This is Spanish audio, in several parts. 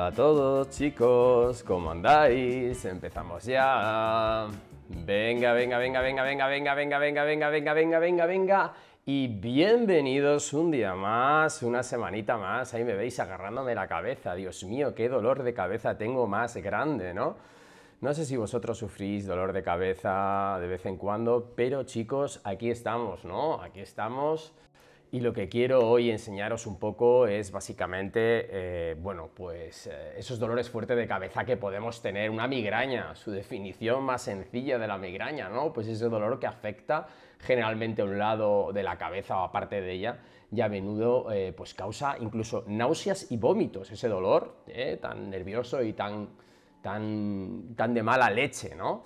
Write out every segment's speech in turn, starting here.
a todos chicos, ¿cómo andáis? Empezamos ya. Venga, venga, venga, venga, venga, venga, venga, venga, venga, venga, venga, venga, venga. Y bienvenidos un día más, una semanita más. Ahí me veis agarrándome la cabeza. Dios mío, qué dolor de cabeza tengo más grande, ¿no? No sé si vosotros sufrís dolor de cabeza de vez en cuando, pero chicos, aquí estamos, ¿no? Aquí estamos y lo que quiero hoy enseñaros un poco es básicamente, eh, bueno, pues eh, esos dolores fuertes de cabeza que podemos tener, una migraña, su definición más sencilla de la migraña, ¿no? Pues ese dolor que afecta generalmente a un lado de la cabeza o aparte parte de ella y a menudo eh, pues causa incluso náuseas y vómitos, ese dolor tan nervioso y tan, tan, tan de mala leche, ¿no?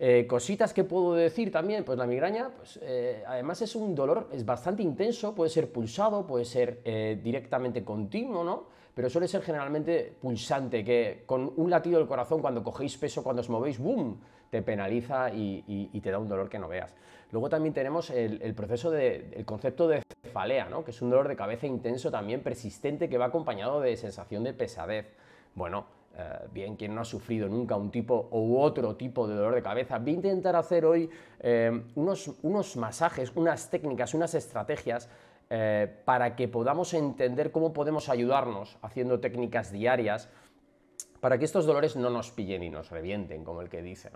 Eh, cositas que puedo decir también, pues la migraña, pues eh, además es un dolor, es bastante intenso, puede ser pulsado, puede ser eh, directamente continuo, ¿no? Pero suele ser generalmente pulsante, que con un latido del corazón, cuando cogéis peso, cuando os movéis, ¡boom! te penaliza y, te da un dolor que no veas. Luego también tenemos el, proceso de, el concepto de cefalea, ¿no? Que es un dolor de cabeza intenso también persistente que va acompañado de sensación de pesadez. Bueno, eh, bien, quien no ha sufrido nunca un tipo u otro tipo de dolor de cabeza, voy a intentar hacer hoy eh, unos, masajes, unas técnicas, unas estrategias eh, para que podamos entender cómo podemos ayudarnos haciendo técnicas diarias para que estos dolores no nos pillen y nos revienten, como el que dice,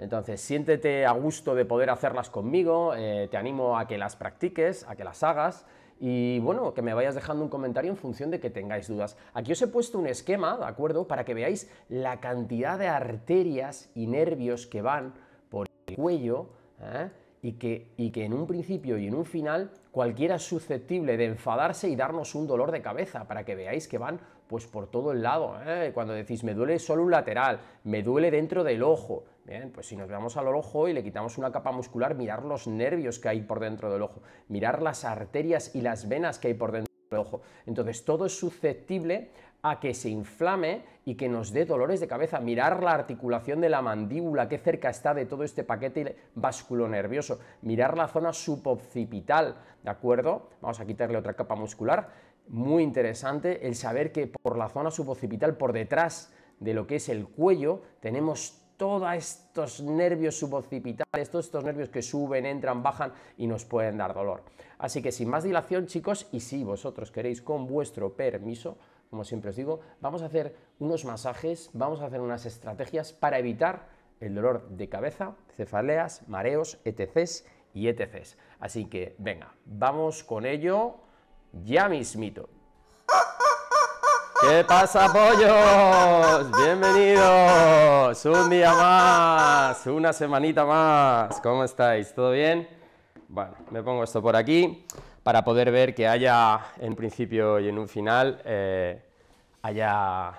Entonces, siéntete a gusto de poder hacerlas conmigo, te animo a que las practiques, a que las hagas, y bueno, que me vayas dejando un comentario en función de que tengáis dudas. Aquí os he puesto un esquema, ¿de acuerdo?, para que veáis la cantidad de arterias y nervios que van por el cuello ¿eh? y, que, y que en un principio y en un final cualquiera es susceptible de enfadarse y darnos un dolor de cabeza, para que veáis que van pues por todo el lado. ¿eh? Cuando decís, me duele solo un lateral, me duele dentro del ojo. Bien, pues si nos vamos al ojo y le quitamos una capa muscular, mirar los nervios que hay por dentro del ojo, mirar las arterias y las venas que hay por dentro del ojo. Entonces todo es susceptible a que se inflame y que nos dé dolores de cabeza. Mirar la articulación de la mandíbula, qué cerca está de todo este paquete nervioso, Mirar la zona suboccipital, ¿de acuerdo? Vamos a quitarle otra capa muscular muy interesante el saber que por la zona subocipital por detrás de lo que es el cuello, tenemos todos estos nervios subocipitales todos estos nervios que suben, entran, bajan y nos pueden dar dolor. Así que sin más dilación, chicos, y si vosotros queréis, con vuestro permiso, como siempre os digo, vamos a hacer unos masajes, vamos a hacer unas estrategias para evitar el dolor de cabeza, cefaleas, mareos, etc. y etc. Así que venga, vamos con ello ya mismito. ¿Qué pasa, pollos? Bienvenidos. Un día más, una semanita más. ¿Cómo estáis? ¿Todo bien? Bueno, me pongo esto por aquí para poder ver que haya, en principio y en un final, eh, haya,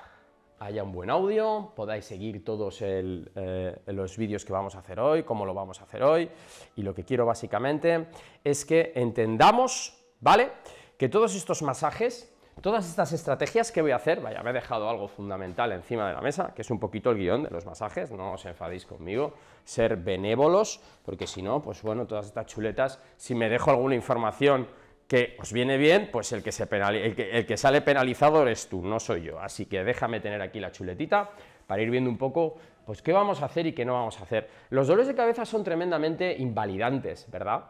haya un buen audio, podáis seguir todos eh, los vídeos que vamos a hacer hoy, cómo lo vamos a hacer hoy. Y lo que quiero básicamente es que entendamos, ¿vale? que todos estos masajes, todas estas estrategias que voy a hacer, vaya, me he dejado algo fundamental encima de la mesa, que es un poquito el guión de los masajes, no os enfadéis conmigo, ser benévolos, porque si no, pues bueno, todas estas chuletas, si me dejo alguna información que os viene bien, pues el que, se el, que, sale penalizado eres tú, no soy yo. Así que déjame tener aquí la chuletita para ir viendo un poco pues qué vamos a hacer y qué no vamos a hacer. Los dolores de cabeza son tremendamente invalidantes, ¿verdad?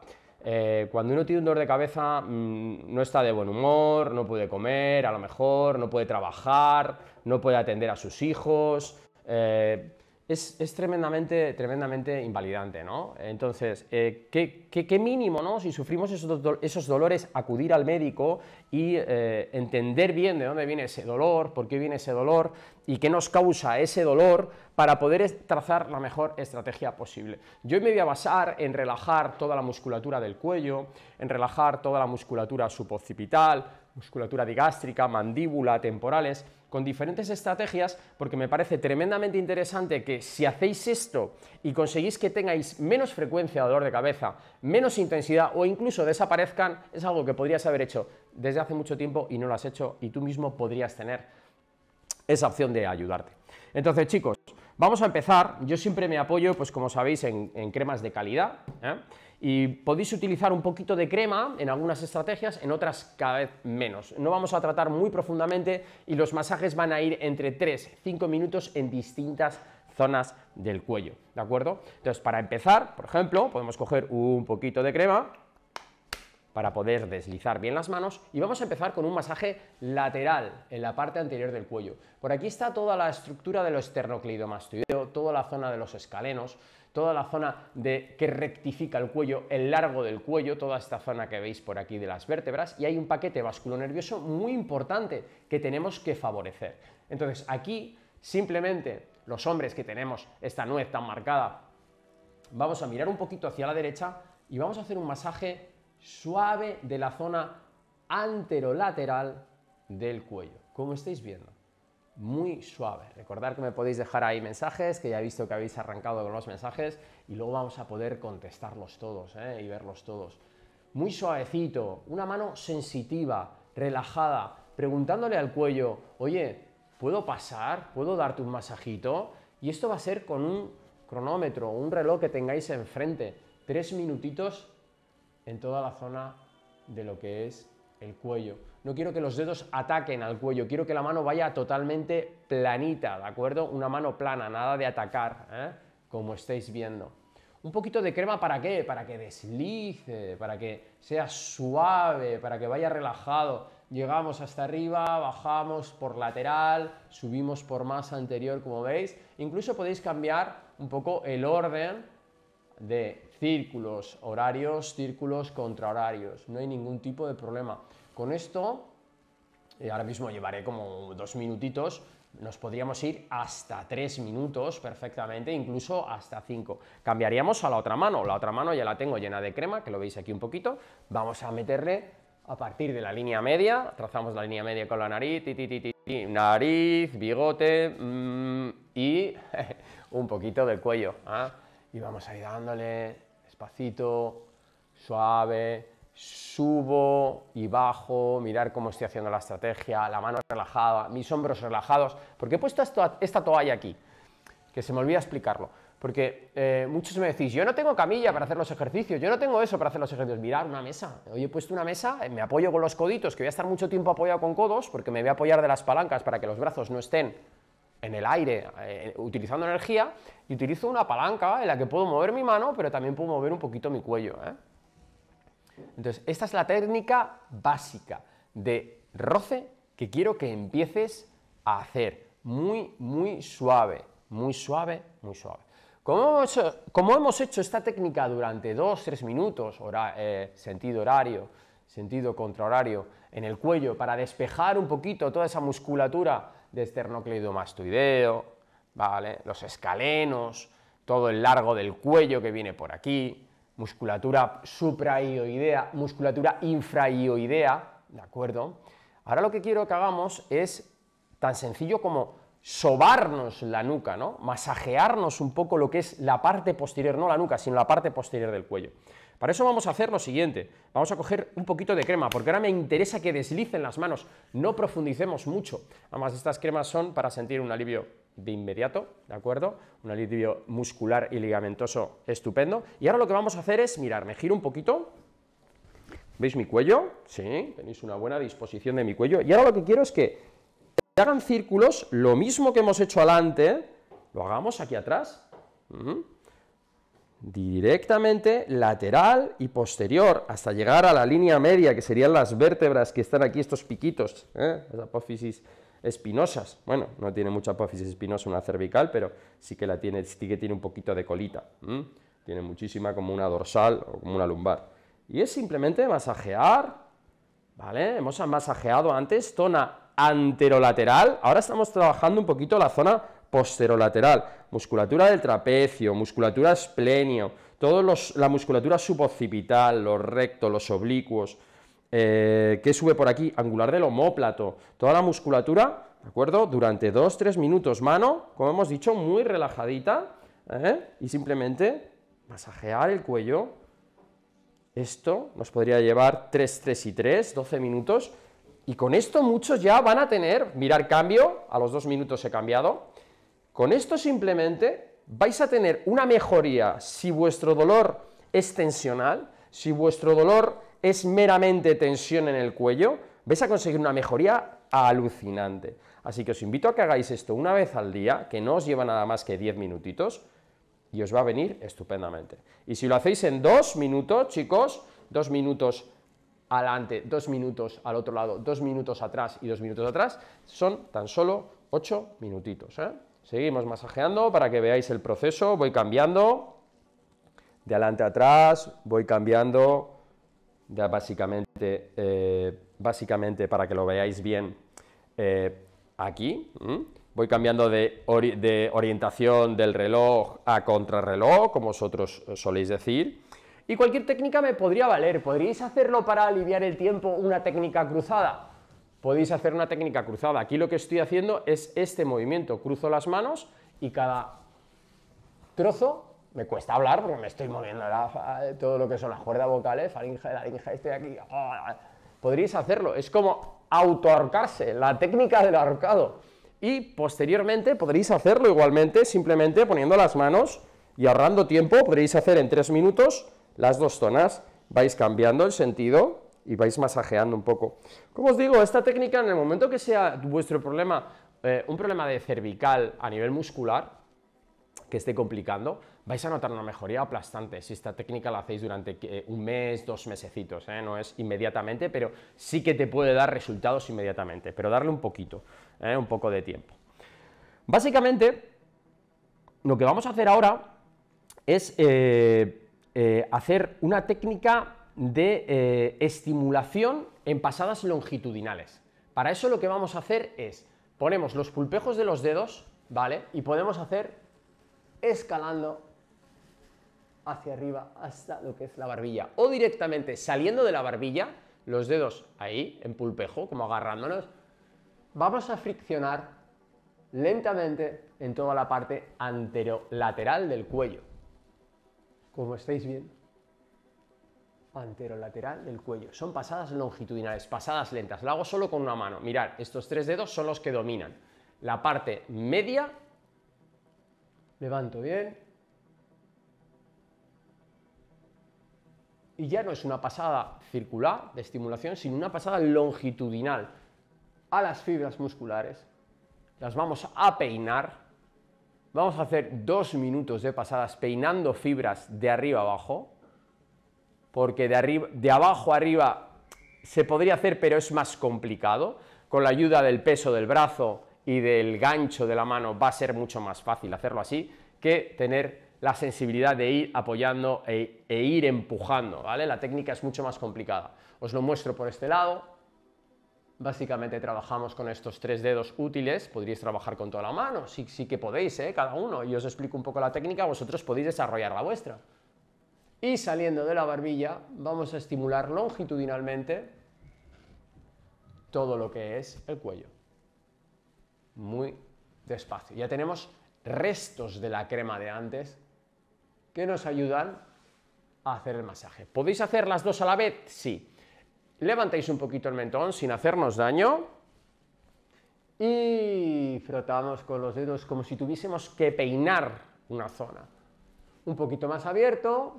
Eh, cuando uno tiene un dolor de cabeza mm, no está de buen humor, no puede comer, a lo mejor, no puede trabajar, no puede atender a sus hijos. Eh, es, tremendamente, tremendamente invalidante, ¿no? Entonces, eh, qué, mínimo, ¿no? Si sufrimos esos, esos dolores, acudir al médico y entender bien de dónde viene ese dolor, por qué viene ese dolor, y qué nos causa ese dolor para poder trazar la mejor estrategia posible. Yo me voy a basar en relajar toda la musculatura del cuello, en relajar toda la musculatura suboccipital, musculatura digástrica, mandíbula, temporales, con diferentes estrategias, porque me parece tremendamente interesante que si hacéis esto y conseguís que tengáis menos frecuencia de dolor de cabeza, menos intensidad o incluso desaparezcan, es algo que podrías haber hecho desde hace mucho tiempo y no lo has hecho y tú mismo podrías tener esa opción de ayudarte. Entonces, chicos, vamos a empezar. Yo siempre me apoyo, pues como sabéis, en, cremas de calidad. ¿eh? Y podéis utilizar un poquito de crema en algunas estrategias, en otras cada vez menos. No vamos a tratar muy profundamente y los masajes van a ir entre 3, 5 minutos en distintas zonas del cuello, ¿de acuerdo? Entonces, para empezar, por ejemplo, podemos coger un poquito de crema, para poder deslizar bien las manos y vamos a empezar con un masaje lateral en la parte anterior del cuello. Por aquí está toda la estructura de del esternocleidomastoideo, toda la zona de los escalenos, toda la zona de, que rectifica el cuello, el largo del cuello, toda esta zona que veis por aquí de las vértebras y hay un paquete vasculonervioso muy importante que tenemos que favorecer. Entonces aquí simplemente los hombres que tenemos esta nuez tan marcada, vamos a mirar un poquito hacia la derecha y vamos a hacer un masaje suave de la zona anterolateral del cuello, como estáis viendo. Muy suave. Recordad que me podéis dejar ahí mensajes, que ya he visto que habéis arrancado con los mensajes, y luego vamos a poder contestarlos todos ¿eh? y verlos todos. Muy suavecito, una mano sensitiva, relajada, preguntándole al cuello, oye, ¿puedo pasar? ¿Puedo darte un masajito? Y esto va a ser con un cronómetro, un reloj que tengáis enfrente. Tres minutitos en toda la zona de lo que es el cuello. No quiero que los dedos ataquen al cuello, quiero que la mano vaya totalmente planita, ¿de acuerdo? Una mano plana, nada de atacar, ¿eh? como estáis viendo. Un poquito de crema para qué? Para que deslice, para que sea suave, para que vaya relajado. Llegamos hasta arriba, bajamos por lateral, subimos por masa anterior, como veis. Incluso podéis cambiar un poco el orden de círculos, horarios, círculos, contrahorarios. No hay ningún tipo de problema. Con esto, y eh, ahora mismo llevaré como dos minutitos, nos podríamos ir hasta tres minutos perfectamente, incluso hasta cinco. Cambiaríamos a la otra mano. La otra mano ya la tengo llena de crema, que lo veis aquí un poquito. Vamos a meterle a partir de la línea media, trazamos la línea media con la nariz, nariz, bigote mm, y un poquito del cuello. ¿ah? Y vamos a ir dándole despacito, suave, subo y bajo, mirar cómo estoy haciendo la estrategia, la mano relajada, mis hombros relajados, porque he puesto esta, toalla aquí, que se me olvida explicarlo, porque eh, muchos me decís, yo no tengo camilla para hacer los ejercicios, yo no tengo eso para hacer los ejercicios, mirar una mesa, hoy he puesto una mesa, eh, me apoyo con los coditos, que voy a estar mucho tiempo apoyado con codos, porque me voy a apoyar de las palancas para que los brazos no estén en el aire eh, utilizando energía y utilizo una palanca en la que puedo mover mi mano, pero también puedo mover un poquito mi cuello. ¿eh? Entonces, esta es la técnica básica de roce que quiero que empieces a hacer. Muy, muy suave, muy suave, muy suave. Como hemos hecho, esta técnica durante 2-3 minutos, eh, sentido horario, sentido contrahorario, en el cuello, para despejar un poquito toda esa musculatura de esternocleidomastoideo, ¿vale? los escalenos, todo el largo del cuello que viene por aquí, musculatura supraioidea, musculatura infraioidea, ¿de acuerdo? Ahora lo que quiero que hagamos es tan sencillo como sobarnos la nuca, ¿no? Masajearnos un poco lo que es la parte posterior, no la nuca, sino la parte posterior del cuello. Para eso vamos a hacer lo siguiente, vamos a coger un poquito de crema, porque ahora me interesa que deslicen las manos, no profundicemos mucho. Además, estas cremas son para sentir un alivio de inmediato, ¿de acuerdo? Un alivio muscular y ligamentoso estupendo. Y ahora lo que vamos a hacer es, mirar, me giro un poquito, ¿veis mi cuello? Sí, tenéis una buena disposición de mi cuello. Y ahora lo que quiero es que hagan círculos, lo mismo que hemos hecho adelante, lo hagamos aquí atrás directamente lateral y posterior, hasta llegar a la línea media, que serían las vértebras que están aquí, estos piquitos, ¿eh? las apófisis espinosas. Bueno, no tiene mucha apófisis espinosa una cervical, pero sí que la tiene, sí que tiene un poquito de colita. Tiene muchísima como una dorsal o como una lumbar. Y es simplemente masajear, ¿vale? Hemos masajeado antes zona anterolateral, ahora estamos trabajando un poquito la zona posterolateral, musculatura del trapecio, musculatura esplenio, todos la musculatura suboccipital, los rectos, los oblicuos, eh, que sube por aquí, angular del homóplato, toda la musculatura, ¿de acuerdo? Durante 2-3 minutos, mano, como hemos dicho, muy relajadita, ¿eh? y simplemente masajear el cuello. Esto nos podría llevar 3, 3 y 3, 12 minutos, y con esto muchos ya van a tener, mirar cambio, a los 2 minutos he cambiado, con esto simplemente vais a tener una mejoría si vuestro dolor es tensional, si vuestro dolor es meramente tensión en el cuello, vais a conseguir una mejoría alucinante. Así que os invito a que hagáis esto una vez al día, que no os lleva nada más que 10 minutitos, y os va a venir estupendamente. Y si lo hacéis en dos minutos, chicos, dos minutos adelante, dos minutos al otro lado, dos minutos atrás y dos minutos atrás, son tan solo 8 minutitos. ¿eh? Seguimos masajeando para que veáis el proceso. Voy cambiando de adelante a atrás, voy cambiando ya básicamente, eh, básicamente para que lo veáis bien eh, aquí. Voy cambiando de, de, orientación del reloj a contrarreloj, como vosotros eh, soléis decir. Y cualquier técnica me podría valer. Podríais hacerlo para aliviar el tiempo una técnica cruzada podéis hacer una técnica cruzada. Aquí lo que estoy haciendo es este movimiento. Cruzo las manos y cada trozo, me cuesta hablar porque me estoy moviendo todo lo que son las cuerdas vocales, faringe, laringe, estoy aquí. Ah, ah, ah. Podréis hacerlo. Es como autoarcarse, la técnica del ahorcado. Y posteriormente podréis hacerlo igualmente, simplemente poniendo las manos y ahorrando tiempo, podréis hacer en tres minutos las dos zonas. Vais cambiando el sentido y vais masajeando un poco. Como os digo, esta técnica en el momento que sea vuestro problema, eh, un problema de cervical a nivel muscular, que esté complicando, vais a notar una mejoría aplastante si esta técnica la hacéis durante eh, un mes, dos mesecitos, eh, no es inmediatamente, pero sí que te puede dar resultados inmediatamente, pero darle un poquito, un poco de tiempo. Básicamente, lo que vamos a hacer ahora es hacer una técnica de eh, estimulación en pasadas longitudinales. Para eso lo que vamos a hacer es, ponemos los pulpejos de los dedos, ¿vale? Y podemos hacer escalando hacia arriba hasta lo que es la barbilla. O directamente saliendo de la barbilla, los dedos ahí, en pulpejo, como agarrándonos, vamos a friccionar lentamente en toda la parte anterolateral del cuello. Como estáis viendo anterolateral del cuello. Son pasadas longitudinales, pasadas lentas. Lo hago solo con una mano. Mirad, estos tres dedos son los que dominan. La parte media, levanto bien. Y ya no es una pasada circular de estimulación, sino una pasada longitudinal a las fibras musculares. Las vamos a peinar. Vamos a hacer dos minutos de pasadas peinando fibras de arriba abajo porque de, abajo arriba se podría hacer, pero es más complicado. Con la ayuda del peso del brazo y del gancho de la mano va a ser mucho más fácil hacerlo así que tener la sensibilidad de ir apoyando e, e ir empujando, ¿vale? La técnica es mucho más complicada. Os lo muestro por este lado. Básicamente trabajamos con estos tres dedos útiles, podríais trabajar con toda la mano, sí, sí que podéis, ¿eh? cada uno, y os explico un poco la técnica, vosotros podéis desarrollar la vuestra y saliendo de la barbilla vamos a estimular longitudinalmente todo lo que es el cuello. Muy despacio. Ya tenemos restos de la crema de antes que nos ayudan a hacer el masaje. ¿Podéis hacer las dos a la vez? Sí. Levantáis un poquito el mentón sin hacernos daño y frotamos con los dedos como si tuviésemos que peinar una zona. Un poquito más abierto,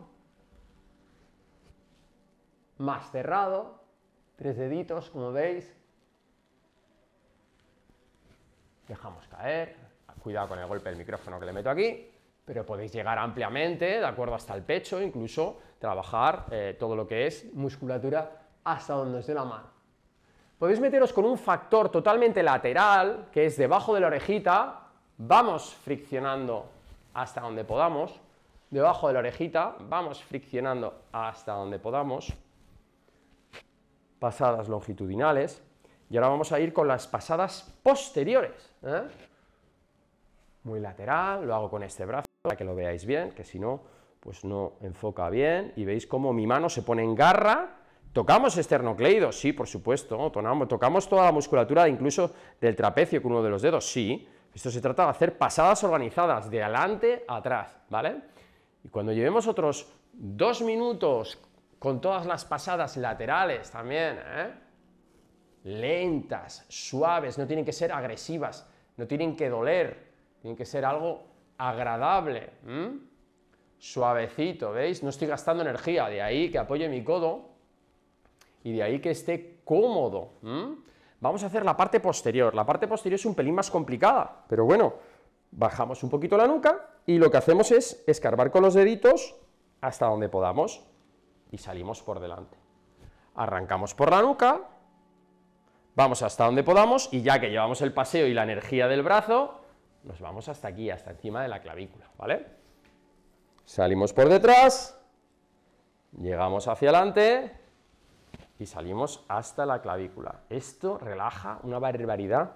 más cerrado, tres deditos, como veis. Dejamos caer, cuidado con el golpe del micrófono que le meto aquí, pero podéis llegar ampliamente, de acuerdo, hasta el pecho, incluso trabajar eh, todo lo que es musculatura hasta donde os dé la mano. Podéis meteros con un factor totalmente lateral, que es debajo de la orejita, vamos friccionando hasta donde podamos, debajo de la orejita, vamos friccionando hasta donde podamos, pasadas longitudinales, y ahora vamos a ir con las pasadas posteriores. ¿eh? Muy lateral, lo hago con este brazo para que lo veáis bien, que si no, pues no enfoca bien, y veis cómo mi mano se pone en garra, tocamos esternocleidos, sí, por supuesto, tocamos toda la musculatura, incluso del trapecio con uno de los dedos, sí, esto se trata de hacer pasadas organizadas, de adelante a atrás, ¿vale? Y cuando llevemos otros dos minutos con todas las pasadas laterales también, ¿eh? lentas, suaves, no tienen que ser agresivas, no tienen que doler, tienen que ser algo agradable, suavecito, ¿veis? No estoy gastando energía, de ahí que apoye mi codo y de ahí que esté cómodo. Vamos a hacer la parte posterior, la parte posterior es un pelín más complicada, pero bueno, bajamos un poquito la nuca y lo que hacemos es escarbar con los deditos hasta donde podamos y salimos por delante. Arrancamos por la nuca, vamos hasta donde podamos y ya que llevamos el paseo y la energía del brazo, nos vamos hasta aquí, hasta encima de la clavícula, ¿vale? Salimos por detrás, llegamos hacia adelante y salimos hasta la clavícula. Esto relaja una barbaridad.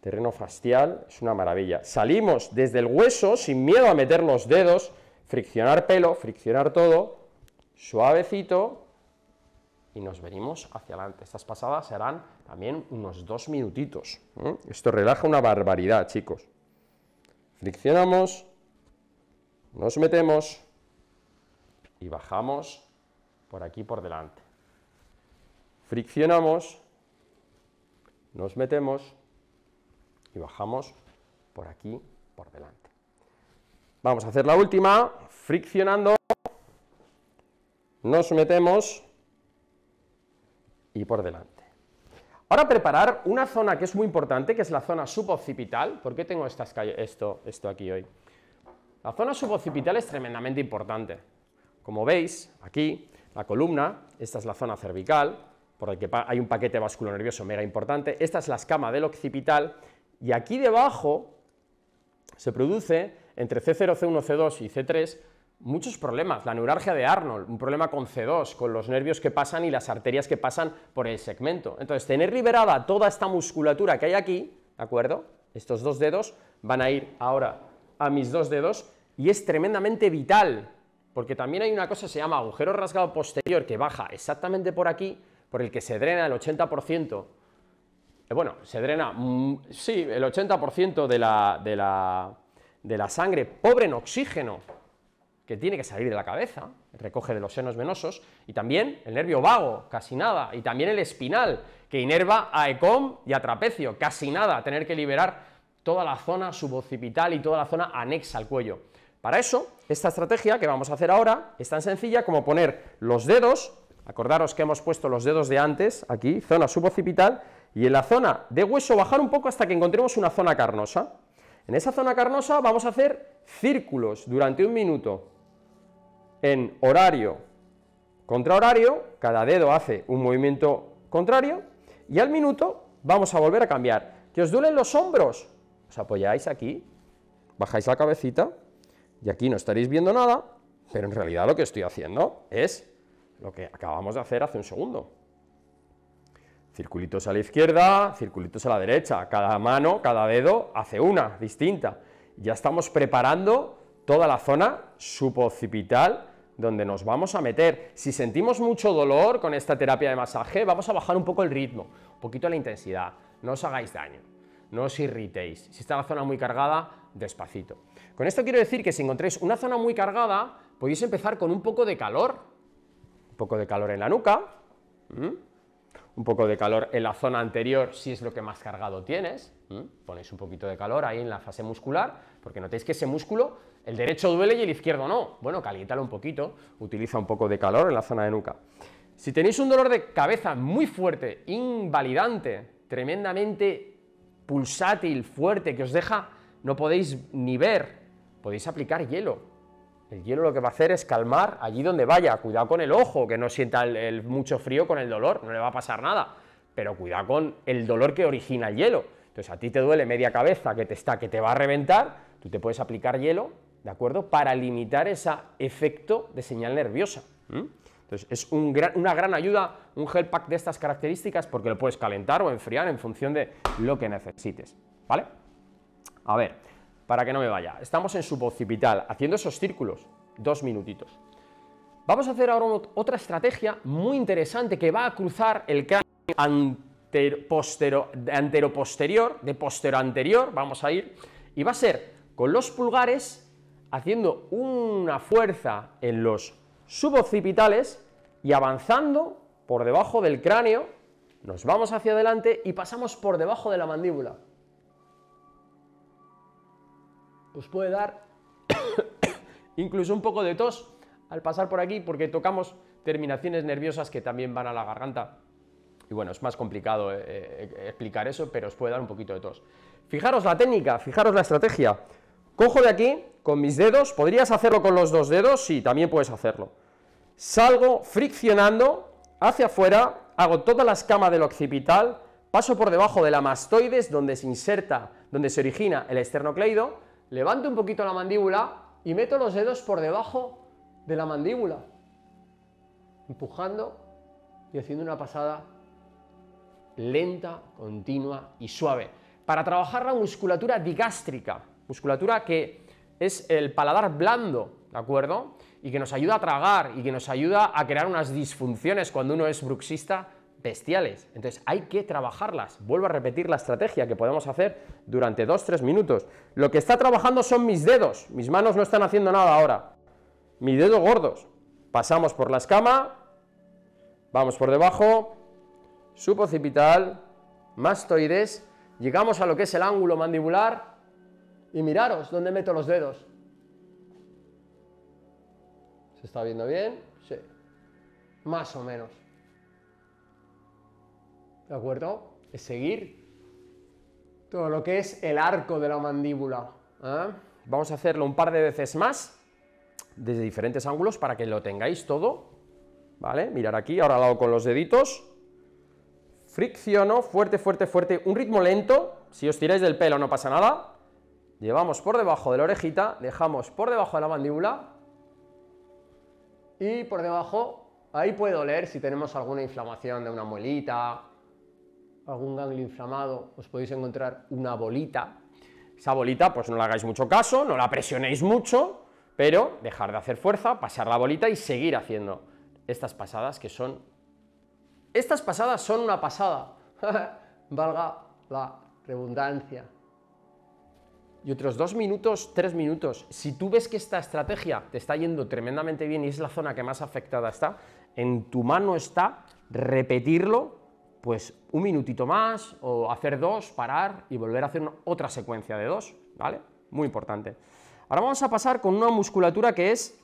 Terreno facial es una maravilla. Salimos desde el hueso sin miedo a meter los dedos, friccionar pelo, friccionar todo, suavecito y nos venimos hacia adelante. Estas pasadas serán también unos dos minutitos. ¿eh? Esto relaja una barbaridad, chicos. Friccionamos, nos metemos y bajamos por aquí por delante. Friccionamos, nos metemos y bajamos por aquí por delante. Vamos a hacer la última, friccionando nos metemos y por delante. Ahora preparar una zona que es muy importante, que es la zona suboccipital. ¿Por qué tengo estas esto, esto aquí hoy? La zona suboccipital es tremendamente importante. Como veis, aquí, la columna, esta es la zona cervical, por el que hay un paquete vasculonervioso mega importante, esta es la escama del occipital, y aquí debajo se produce, entre C0, C1, C2 y C3, muchos problemas. La neuralgia de Arnold, un problema con C2, con los nervios que pasan y las arterias que pasan por el segmento. Entonces, tener liberada toda esta musculatura que hay aquí, ¿de acuerdo? Estos dos dedos van a ir ahora a mis dos dedos y es tremendamente vital, porque también hay una cosa que se llama agujero rasgado posterior que baja exactamente por aquí, por el que se drena el 80%, eh, bueno, se drena, mm, sí, el 80% de la, de, la, de la sangre pobre en oxígeno, que tiene que salir de la cabeza, recoge de los senos venosos, y también el nervio vago, casi nada, y también el espinal, que inerva a ecom y a trapecio, casi nada, tener que liberar toda la zona suboccipital y toda la zona anexa al cuello. Para eso, esta estrategia que vamos a hacer ahora es tan sencilla como poner los dedos, acordaros que hemos puesto los dedos de antes, aquí, zona suboccipital, y en la zona de hueso bajar un poco hasta que encontremos una zona carnosa. En esa zona carnosa vamos a hacer círculos durante un minuto, en horario, contra horario, cada dedo hace un movimiento contrario, y al minuto vamos a volver a cambiar. ¿Que os duelen los hombros? Os apoyáis aquí, bajáis la cabecita, y aquí no estaréis viendo nada, pero en realidad lo que estoy haciendo es lo que acabamos de hacer hace un segundo. Circulitos a la izquierda, circulitos a la derecha, cada mano, cada dedo hace una distinta. Ya estamos preparando toda la zona suboccipital donde nos vamos a meter. Si sentimos mucho dolor con esta terapia de masaje, vamos a bajar un poco el ritmo, un poquito la intensidad, no os hagáis daño, no os irritéis. Si está la zona muy cargada, despacito. Con esto quiero decir que si encontráis una zona muy cargada, podéis empezar con un poco de calor, un poco de calor en la nuca, un poco de calor en la zona anterior si es lo que más cargado tienes, ponéis un poquito de calor ahí en la fase muscular, porque notéis que ese músculo el derecho duele y el izquierdo no. Bueno, caliéntalo un poquito, utiliza un poco de calor en la zona de nuca. Si tenéis un dolor de cabeza muy fuerte, invalidante, tremendamente pulsátil, fuerte, que os deja, no podéis ni ver, podéis aplicar hielo. El hielo lo que va a hacer es calmar allí donde vaya. Cuidado con el ojo, que no sienta mucho frío con el dolor, no le va a pasar nada. Pero cuidado con el dolor que origina el hielo. Entonces a ti te duele media cabeza que te está, que te va a reventar, tú te puedes aplicar hielo ¿de acuerdo? Para limitar ese efecto de señal nerviosa. Entonces, es una gran ayuda un gel pack de estas características porque lo puedes calentar o enfriar en función de lo que necesites, ¿vale? A ver, para que no me vaya, estamos en suboccipital haciendo esos círculos, dos minutitos. Vamos a hacer ahora otra estrategia muy interesante que va a cruzar el cráneo anteroposterior de posterior, de postero anterior, vamos a ir, y va a ser con los pulgares haciendo una fuerza en los suboccipitales y avanzando por debajo del cráneo, nos vamos hacia adelante y pasamos por debajo de la mandíbula. Os puede dar incluso un poco de tos al pasar por aquí porque tocamos terminaciones nerviosas que también van a la garganta. Y bueno, es más complicado eh, eh, explicar eso, pero os puede dar un poquito de tos. Fijaros la técnica, fijaros la estrategia. Cojo de aquí, con mis dedos, podrías hacerlo con los dos dedos, sí, también puedes hacerlo. Salgo friccionando hacia afuera, hago toda la escama del occipital, paso por debajo de la mastoides donde se inserta, donde se origina el esternocleido, levanto un poquito la mandíbula y meto los dedos por debajo de la mandíbula, empujando y haciendo una pasada lenta, continua y suave, para trabajar la musculatura digástrica, musculatura que es el paladar blando, ¿de acuerdo? Y que nos ayuda a tragar y que nos ayuda a crear unas disfunciones cuando uno es bruxista bestiales. Entonces hay que trabajarlas. Vuelvo a repetir la estrategia que podemos hacer durante 2-3 minutos. Lo que está trabajando son mis dedos. Mis manos no están haciendo nada ahora. Mis dedos gordos. Pasamos por la escama. Vamos por debajo. supocipital, Mastoides. Llegamos a lo que es el ángulo mandibular y miraros dónde meto los dedos. ¿Se está viendo bien? Sí. Más o menos. ¿De acuerdo? Es seguir todo lo que es el arco de la mandíbula. ¿ah? Vamos a hacerlo un par de veces más, desde diferentes ángulos, para que lo tengáis todo. ¿Vale? Mirar aquí, ahora lo hago con los deditos. Fricciono, fuerte, fuerte, fuerte, un ritmo lento. Si os tiráis del pelo no pasa nada, llevamos por debajo de la orejita, dejamos por debajo de la mandíbula y por debajo, ahí puedo leer si tenemos alguna inflamación de una muelita, algún ganglio inflamado, os podéis encontrar una bolita. Esa bolita, pues no le hagáis mucho caso, no la presionéis mucho, pero dejar de hacer fuerza, pasar la bolita y seguir haciendo estas pasadas que son... Estas pasadas son una pasada, valga la redundancia y otros dos minutos, tres minutos. Si tú ves que esta estrategia te está yendo tremendamente bien y es la zona que más afectada está, en tu mano está repetirlo, pues un minutito más o hacer dos, parar y volver a hacer otra secuencia de dos, ¿vale? Muy importante. Ahora vamos a pasar con una musculatura que es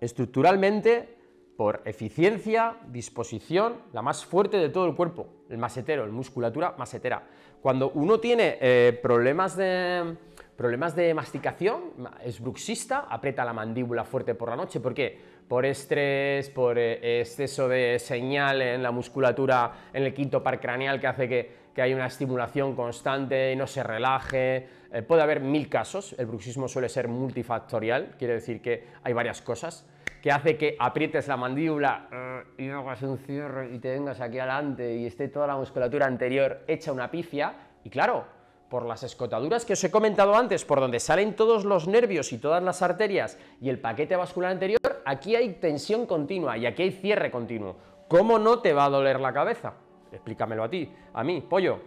estructuralmente por eficiencia, disposición, la más fuerte de todo el cuerpo, el masetero, el musculatura masetera. Cuando uno tiene eh, problemas, de, problemas de masticación, es bruxista, aprieta la mandíbula fuerte por la noche, ¿por qué? Por estrés, por eh, exceso de señal en la musculatura, en el quinto par craneal que hace que, que haya una estimulación constante y no se relaje, eh, puede haber mil casos, el bruxismo suele ser multifactorial, quiere decir que hay varias cosas, que hace que aprietes la mandíbula eh, y hagas un cierre y te vengas aquí adelante y esté toda la musculatura anterior hecha una pifia. Y claro, por las escotaduras que os he comentado antes, por donde salen todos los nervios y todas las arterias y el paquete vascular anterior, aquí hay tensión continua y aquí hay cierre continuo. ¿Cómo no te va a doler la cabeza? Explícamelo a ti, a mí, pollo.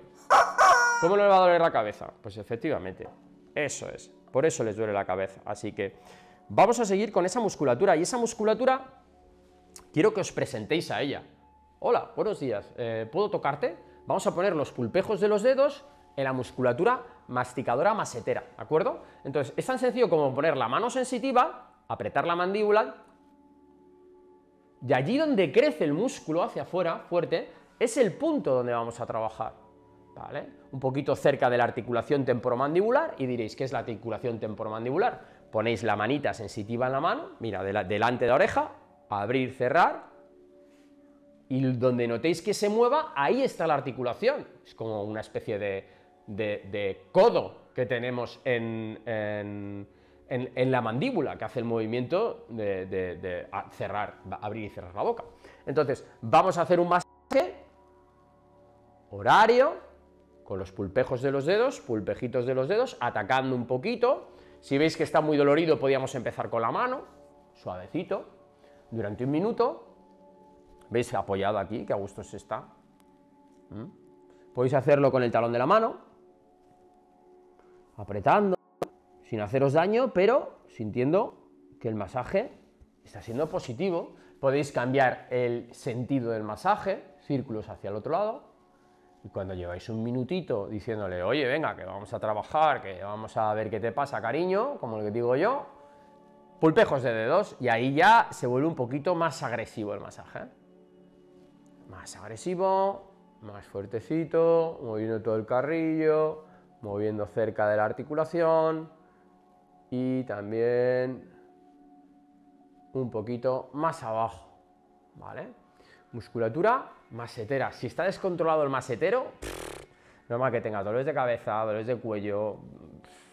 ¿Cómo no le va a doler la cabeza? Pues efectivamente, eso es. Por eso les duele la cabeza. Así que vamos a seguir con esa musculatura y esa musculatura quiero que os presentéis a ella. Hola, buenos días, eh, ¿puedo tocarte? Vamos a poner los pulpejos de los dedos en la musculatura masticadora masetera ¿de acuerdo? Entonces, es tan sencillo como poner la mano sensitiva, apretar la mandíbula, y allí donde crece el músculo hacia afuera, fuerte, es el punto donde vamos a trabajar, ¿vale? Un poquito cerca de la articulación temporomandibular, y diréis, que es la articulación temporomandibular? ponéis la manita sensitiva en la mano, mira, delante de la oreja, abrir, cerrar, y donde notéis que se mueva, ahí está la articulación. Es como una especie de, codo que tenemos en, la mandíbula, que hace el movimiento de, de cerrar, abrir y cerrar la boca. Entonces, vamos a hacer un masaje horario, con los pulpejos de los dedos, pulpejitos de los dedos, atacando un poquito, si veis que está muy dolorido, podíamos empezar con la mano, suavecito, durante un minuto. ¿Veis apoyado aquí, que a gusto se está? ¿Mm? Podéis hacerlo con el talón de la mano, apretando, sin haceros daño, pero sintiendo que el masaje está siendo positivo. Podéis cambiar el sentido del masaje, círculos hacia el otro lado, y cuando lleváis un minutito diciéndole, oye, venga, que vamos a trabajar, que vamos a ver qué te pasa, cariño, como lo que digo yo, pulpejos de dedos y ahí ya se vuelve un poquito más agresivo el masaje. ¿eh? Más agresivo, más fuertecito, moviendo todo el carrillo, moviendo cerca de la articulación y también un poquito más abajo, ¿vale? musculatura masetera. Si está descontrolado el masetero, no más que tengas dolores de cabeza, dolores de cuello,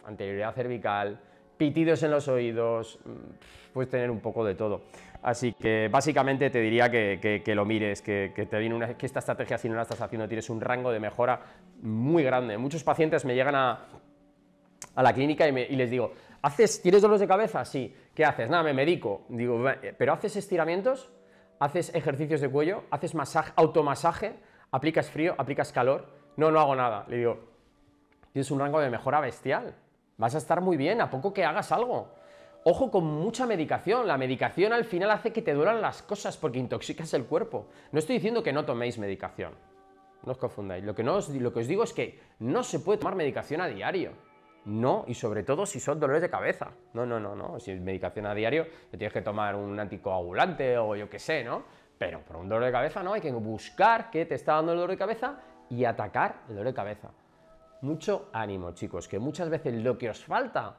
anterioridad cervical, pitidos en los oídos, mm, puedes tener un poco de todo. Así que básicamente te diría que, lo mires, que, te viene que esta estrategia si no la estás haciendo tienes un rango de mejora muy grande. Muchos pacientes me llegan a, la clínica y, les digo, ¿Haces, ¿Tienes dolores de cabeza? Sí. ¿Qué haces? Nada, me medico. Digo, ¿pero haces estiramientos? haces ejercicios de cuello, haces masaje, automasaje, aplicas frío, aplicas calor. No, no hago nada. Le digo, tienes un rango de mejora bestial. Vas a estar muy bien, a poco que hagas algo. Ojo con mucha medicación. La medicación al final hace que te duelan las cosas porque intoxicas el cuerpo. No estoy diciendo que no toméis medicación. No os confundáis. Lo que, lo que os digo es que no se puede tomar medicación a diario no, y sobre todo si son dolores de cabeza. No, no, no, no. Si es medicación a diario, te tienes que tomar un anticoagulante o yo qué sé, ¿no? Pero por un dolor de cabeza no, hay que buscar qué te está dando el dolor de cabeza y atacar el dolor de cabeza. Mucho ánimo, chicos, que muchas veces lo que os falta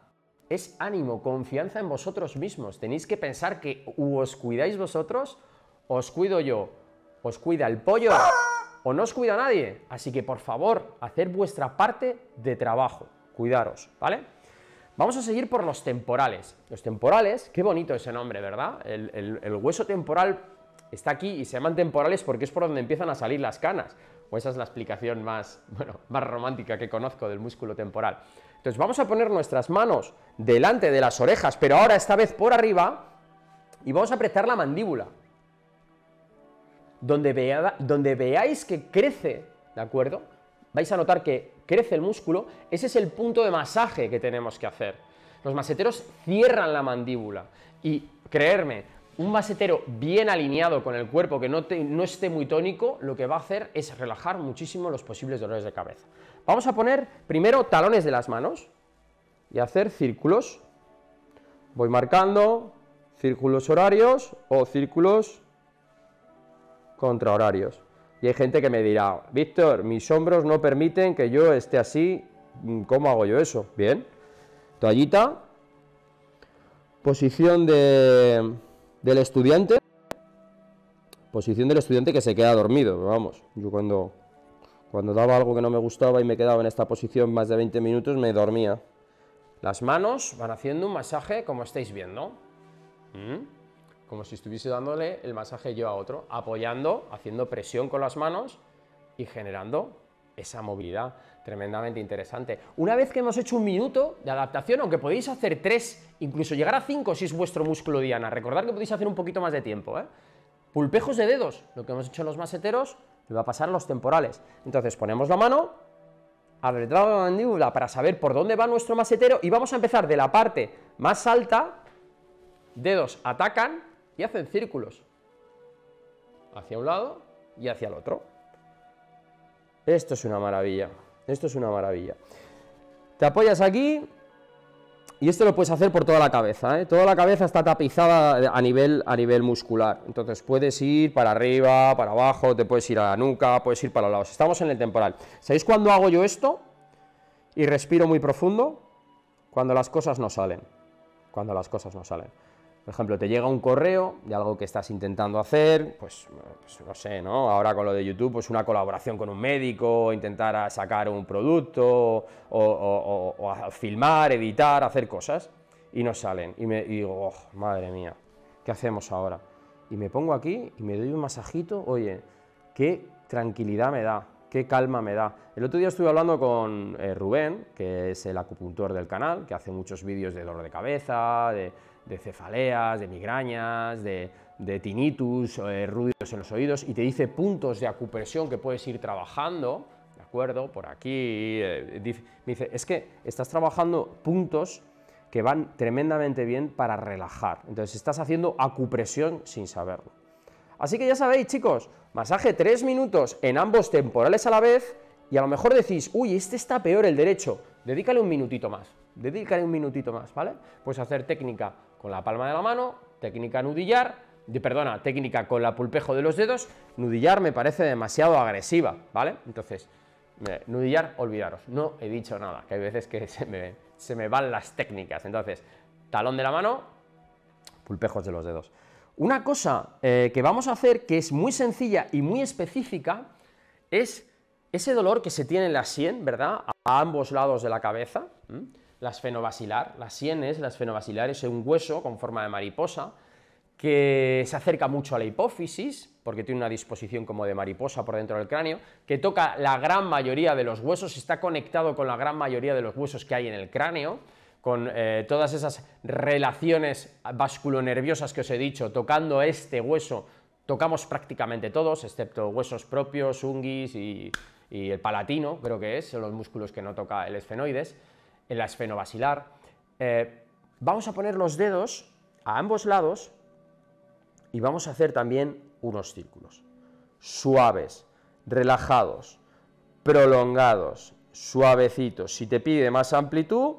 es ánimo, confianza en vosotros mismos. Tenéis que pensar que os cuidáis vosotros, os cuido yo, os cuida el pollo o no os cuida nadie. Así que por favor, hacer vuestra parte de trabajo cuidaros, ¿vale? Vamos a seguir por los temporales. Los temporales, qué bonito ese nombre, ¿verdad? El, hueso temporal está aquí y se llaman temporales porque es por donde empiezan a salir las canas. O esa es la explicación más, bueno, más romántica que conozco del músculo temporal. Entonces vamos a poner nuestras manos delante de las orejas, pero ahora esta vez por arriba, y vamos a apretar la mandíbula. donde veáis que crece, ¿de acuerdo? Vais a notar que crece el músculo, ese es el punto de masaje que tenemos que hacer. Los maseteros cierran la mandíbula y creerme, un masetero bien alineado con el cuerpo que no, esté muy tónico, lo que va a hacer es relajar muchísimo los posibles dolores de cabeza. Vamos a poner primero talones de las manos y hacer círculos. Voy marcando círculos horarios o círculos contrahorarios. Y hay gente que me dirá, Víctor, mis hombros no permiten que yo esté así, mm, ¿cómo hago yo eso? Bien, toallita, posición de, del estudiante, posición del estudiante que se queda dormido, vamos, yo cuando, cuando daba algo que no me gustaba y me quedaba en esta posición más de 20 minutos, me dormía. Las manos van haciendo un masaje como estáis viendo. ¿Mm? como si estuviese dándole el masaje yo a otro, apoyando, haciendo presión con las manos y generando esa movilidad tremendamente interesante. Una vez que hemos hecho un minuto de adaptación, aunque podéis hacer tres, incluso llegar a cinco si es vuestro músculo diana, recordad que podéis hacer un poquito más de tiempo. ¿eh? Pulpejos de dedos, lo que hemos hecho en los maseteros, lo va a pasar en los temporales. Entonces ponemos la mano, al de la mandíbula para saber por dónde va nuestro masetero y vamos a empezar de la parte más alta, dedos atacan, y hacen círculos hacia un lado y hacia el otro. Esto es una maravilla, esto es una maravilla. Te apoyas aquí y esto lo puedes hacer por toda la cabeza, ¿eh? toda la cabeza está tapizada a nivel, a nivel muscular, entonces puedes ir para arriba, para abajo, te puedes ir a la nuca, puedes ir para los lados, estamos en el temporal. ¿Sabéis cuándo hago yo esto? Y respiro muy profundo, cuando las cosas no salen, cuando las cosas no salen. Por ejemplo, te llega un correo de algo que estás intentando hacer, pues, pues, no sé, ¿no? Ahora con lo de YouTube, pues una colaboración con un médico, intentar sacar un producto o, filmar, editar, hacer cosas, y no salen. Y, me, digo, oh, madre mía, ¿qué hacemos ahora? Y me pongo aquí y me doy un masajito, oye, qué tranquilidad me da, qué calma me da. El otro día estuve hablando con eh, Rubén, que es el acupuntor del canal, que hace muchos vídeos de dolor de cabeza, de de cefaleas, de migrañas, de, tinnitus, eh, ruidos en los oídos, y te dice puntos de acupresión que puedes ir trabajando, ¿de acuerdo? Por aquí, eh, me dice, es que estás trabajando puntos que van tremendamente bien para relajar, entonces estás haciendo acupresión sin saberlo. Así que ya sabéis, chicos, masaje tres minutos en ambos temporales a la vez, y a lo mejor decís, uy, este está peor el derecho, dedícale un minutito más, dedícale un minutito más, ¿vale? Pues hacer técnica con la palma de la mano, técnica nudillar, perdona, técnica con la pulpejo de los dedos, nudillar me parece demasiado agresiva, ¿vale? Entonces, eh, nudillar, olvidaros, no he dicho nada, que hay veces que se me, van las técnicas. Entonces, talón de la mano, pulpejos de los dedos. Una cosa eh, que vamos a hacer que es muy sencilla y muy específica es ese dolor que se tiene en la sien, ¿verdad? A ambos lados de la cabeza la esfenobasilar. las sienes, la esfenobasilar, es un hueso con forma de mariposa que se acerca mucho a la hipófisis, porque tiene una disposición como de mariposa por dentro del cráneo, que toca la gran mayoría de los huesos, está conectado con la gran mayoría de los huesos que hay en el cráneo, con eh, todas esas relaciones vasculonerviosas que os he dicho, tocando este hueso, tocamos prácticamente todos, excepto huesos propios, unguis y, y el palatino, creo que es, son los músculos que no toca el esfenoides en la esfeno eh, vamos a poner los dedos a ambos lados y vamos a hacer también unos círculos. Suaves, relajados, prolongados, suavecitos. Si te pide más amplitud,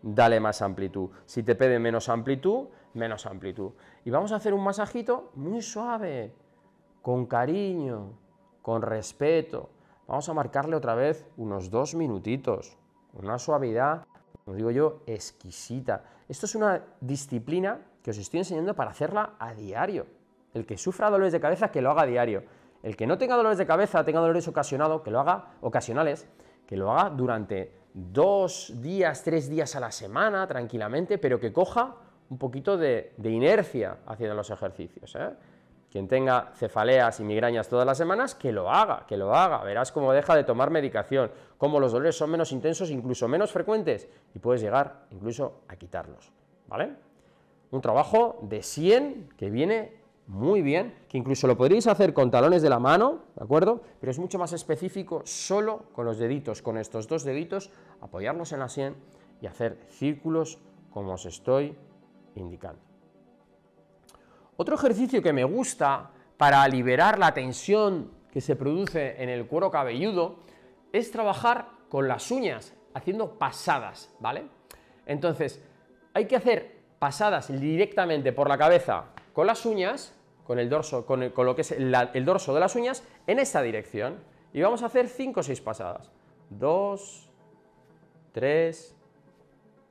dale más amplitud. Si te pide menos amplitud, menos amplitud. Y vamos a hacer un masajito muy suave, con cariño, con respeto. Vamos a marcarle otra vez unos dos minutitos, una suavidad como digo yo, exquisita. Esto es una disciplina que os estoy enseñando para hacerla a diario. El que sufra dolores de cabeza, que lo haga a diario. El que no tenga dolores de cabeza, tenga dolores ocasionados, que lo haga ocasionales, que lo haga durante dos días, tres días a la semana, tranquilamente, pero que coja un poquito de, inercia hacia los ejercicios. ¿eh? Quien tenga cefaleas y migrañas todas las semanas, que lo haga, que lo haga. Verás cómo deja de tomar medicación, cómo los dolores son menos intensos, incluso menos frecuentes, y puedes llegar incluso a quitarlos. ¿Vale? Un trabajo de 100 que viene muy bien, que incluso lo podríais hacer con talones de la mano, ¿de acuerdo? Pero es mucho más específico solo con los deditos, con estos dos deditos, apoyarlos en la 100 y hacer círculos como os estoy indicando. Otro ejercicio que me gusta para liberar la tensión que se produce en el cuero cabelludo es trabajar con las uñas, haciendo pasadas, ¿vale? Entonces, hay que hacer pasadas directamente por la cabeza con las uñas, con el dorso, con, lo que es el dorso de las uñas, en esta dirección. Y vamos a hacer 5 o 6 pasadas. 2, 3,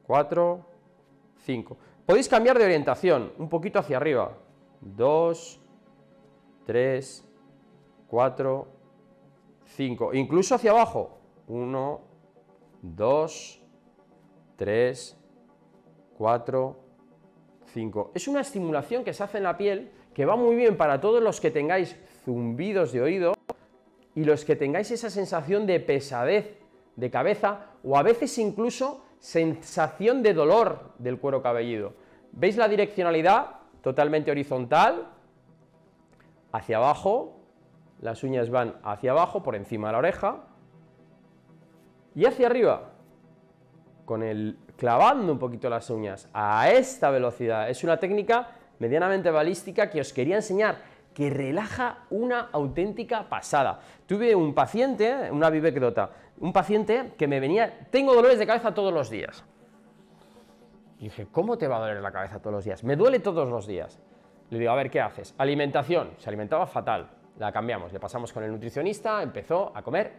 4, 5. Podéis cambiar de orientación, un poquito hacia arriba, 2, 3, 4, 5. Incluso hacia abajo. 1, 2, 3, 4, 5. Es una estimulación que se hace en la piel que va muy bien para todos los que tengáis zumbidos de oído y los que tengáis esa sensación de pesadez de cabeza o a veces incluso sensación de dolor del cuero cabelludo. ¿Veis la direccionalidad? totalmente horizontal, hacia abajo, las uñas van hacia abajo, por encima de la oreja, y hacia arriba, con el clavando un poquito las uñas a esta velocidad. Es una técnica medianamente balística que os quería enseñar, que relaja una auténtica pasada. Tuve un paciente, una vivecdota, un paciente que me venía, tengo dolores de cabeza todos los días. Y dije, ¿cómo te va a doler la cabeza todos los días? Me duele todos los días. Le digo, a ver, ¿qué haces? Alimentación. Se alimentaba fatal. La cambiamos, le pasamos con el nutricionista, empezó a comer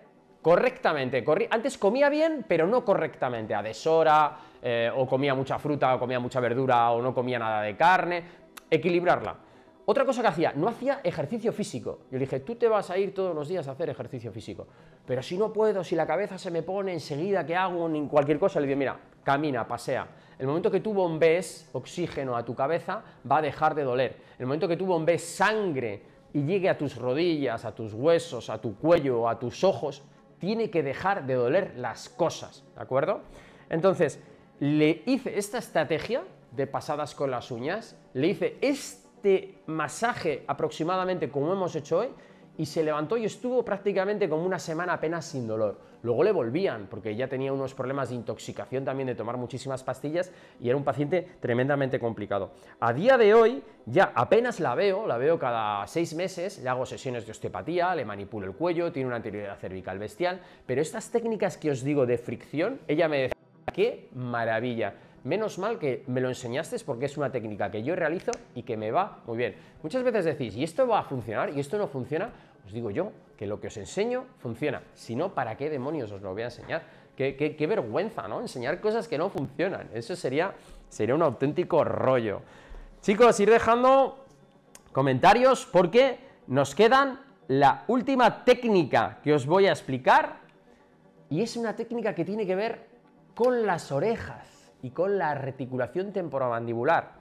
correctamente. Antes comía bien, pero no correctamente, a deshora, eh, o comía mucha fruta, o comía mucha verdura, o no comía nada de carne. Equilibrarla. Otra cosa que hacía, no hacía ejercicio físico. Yo le dije, tú te vas a ir todos los días a hacer ejercicio físico. Pero si no puedo, si la cabeza se me pone enseguida, ¿qué hago? Ni cualquier cosa. Le dije, mira, camina, pasea. El momento que tú bombes oxígeno a tu cabeza, va a dejar de doler. El momento que tú bombes sangre y llegue a tus rodillas, a tus huesos, a tu cuello, a tus ojos, tiene que dejar de doler las cosas. ¿De acuerdo? Entonces, le hice esta estrategia de pasadas con las uñas, le hice esta este masaje aproximadamente como hemos hecho hoy y se levantó y estuvo prácticamente como una semana apenas sin dolor. Luego le volvían porque ya tenía unos problemas de intoxicación también de tomar muchísimas pastillas y era un paciente tremendamente complicado. A día de hoy ya apenas la veo, la veo cada seis meses, le hago sesiones de osteopatía, le manipulo el cuello, tiene una anterioridad cervical bestial, pero estas técnicas que os digo de fricción, ella me decía, qué maravilla menos mal que me lo enseñaste porque es una técnica que yo realizo y que me va muy bien. Muchas veces decís, ¿y esto va a funcionar? ¿Y esto no funciona? Os digo yo que lo que os enseño funciona. Si no, ¿para qué demonios os lo voy a enseñar? Qué, vergüenza, ¿no? Enseñar cosas que no funcionan. Eso sería, sería un auténtico rollo. Chicos, ir dejando comentarios porque nos quedan la última técnica que os voy a explicar y es una técnica que tiene que ver con las orejas y con la reticulación temporomandibular.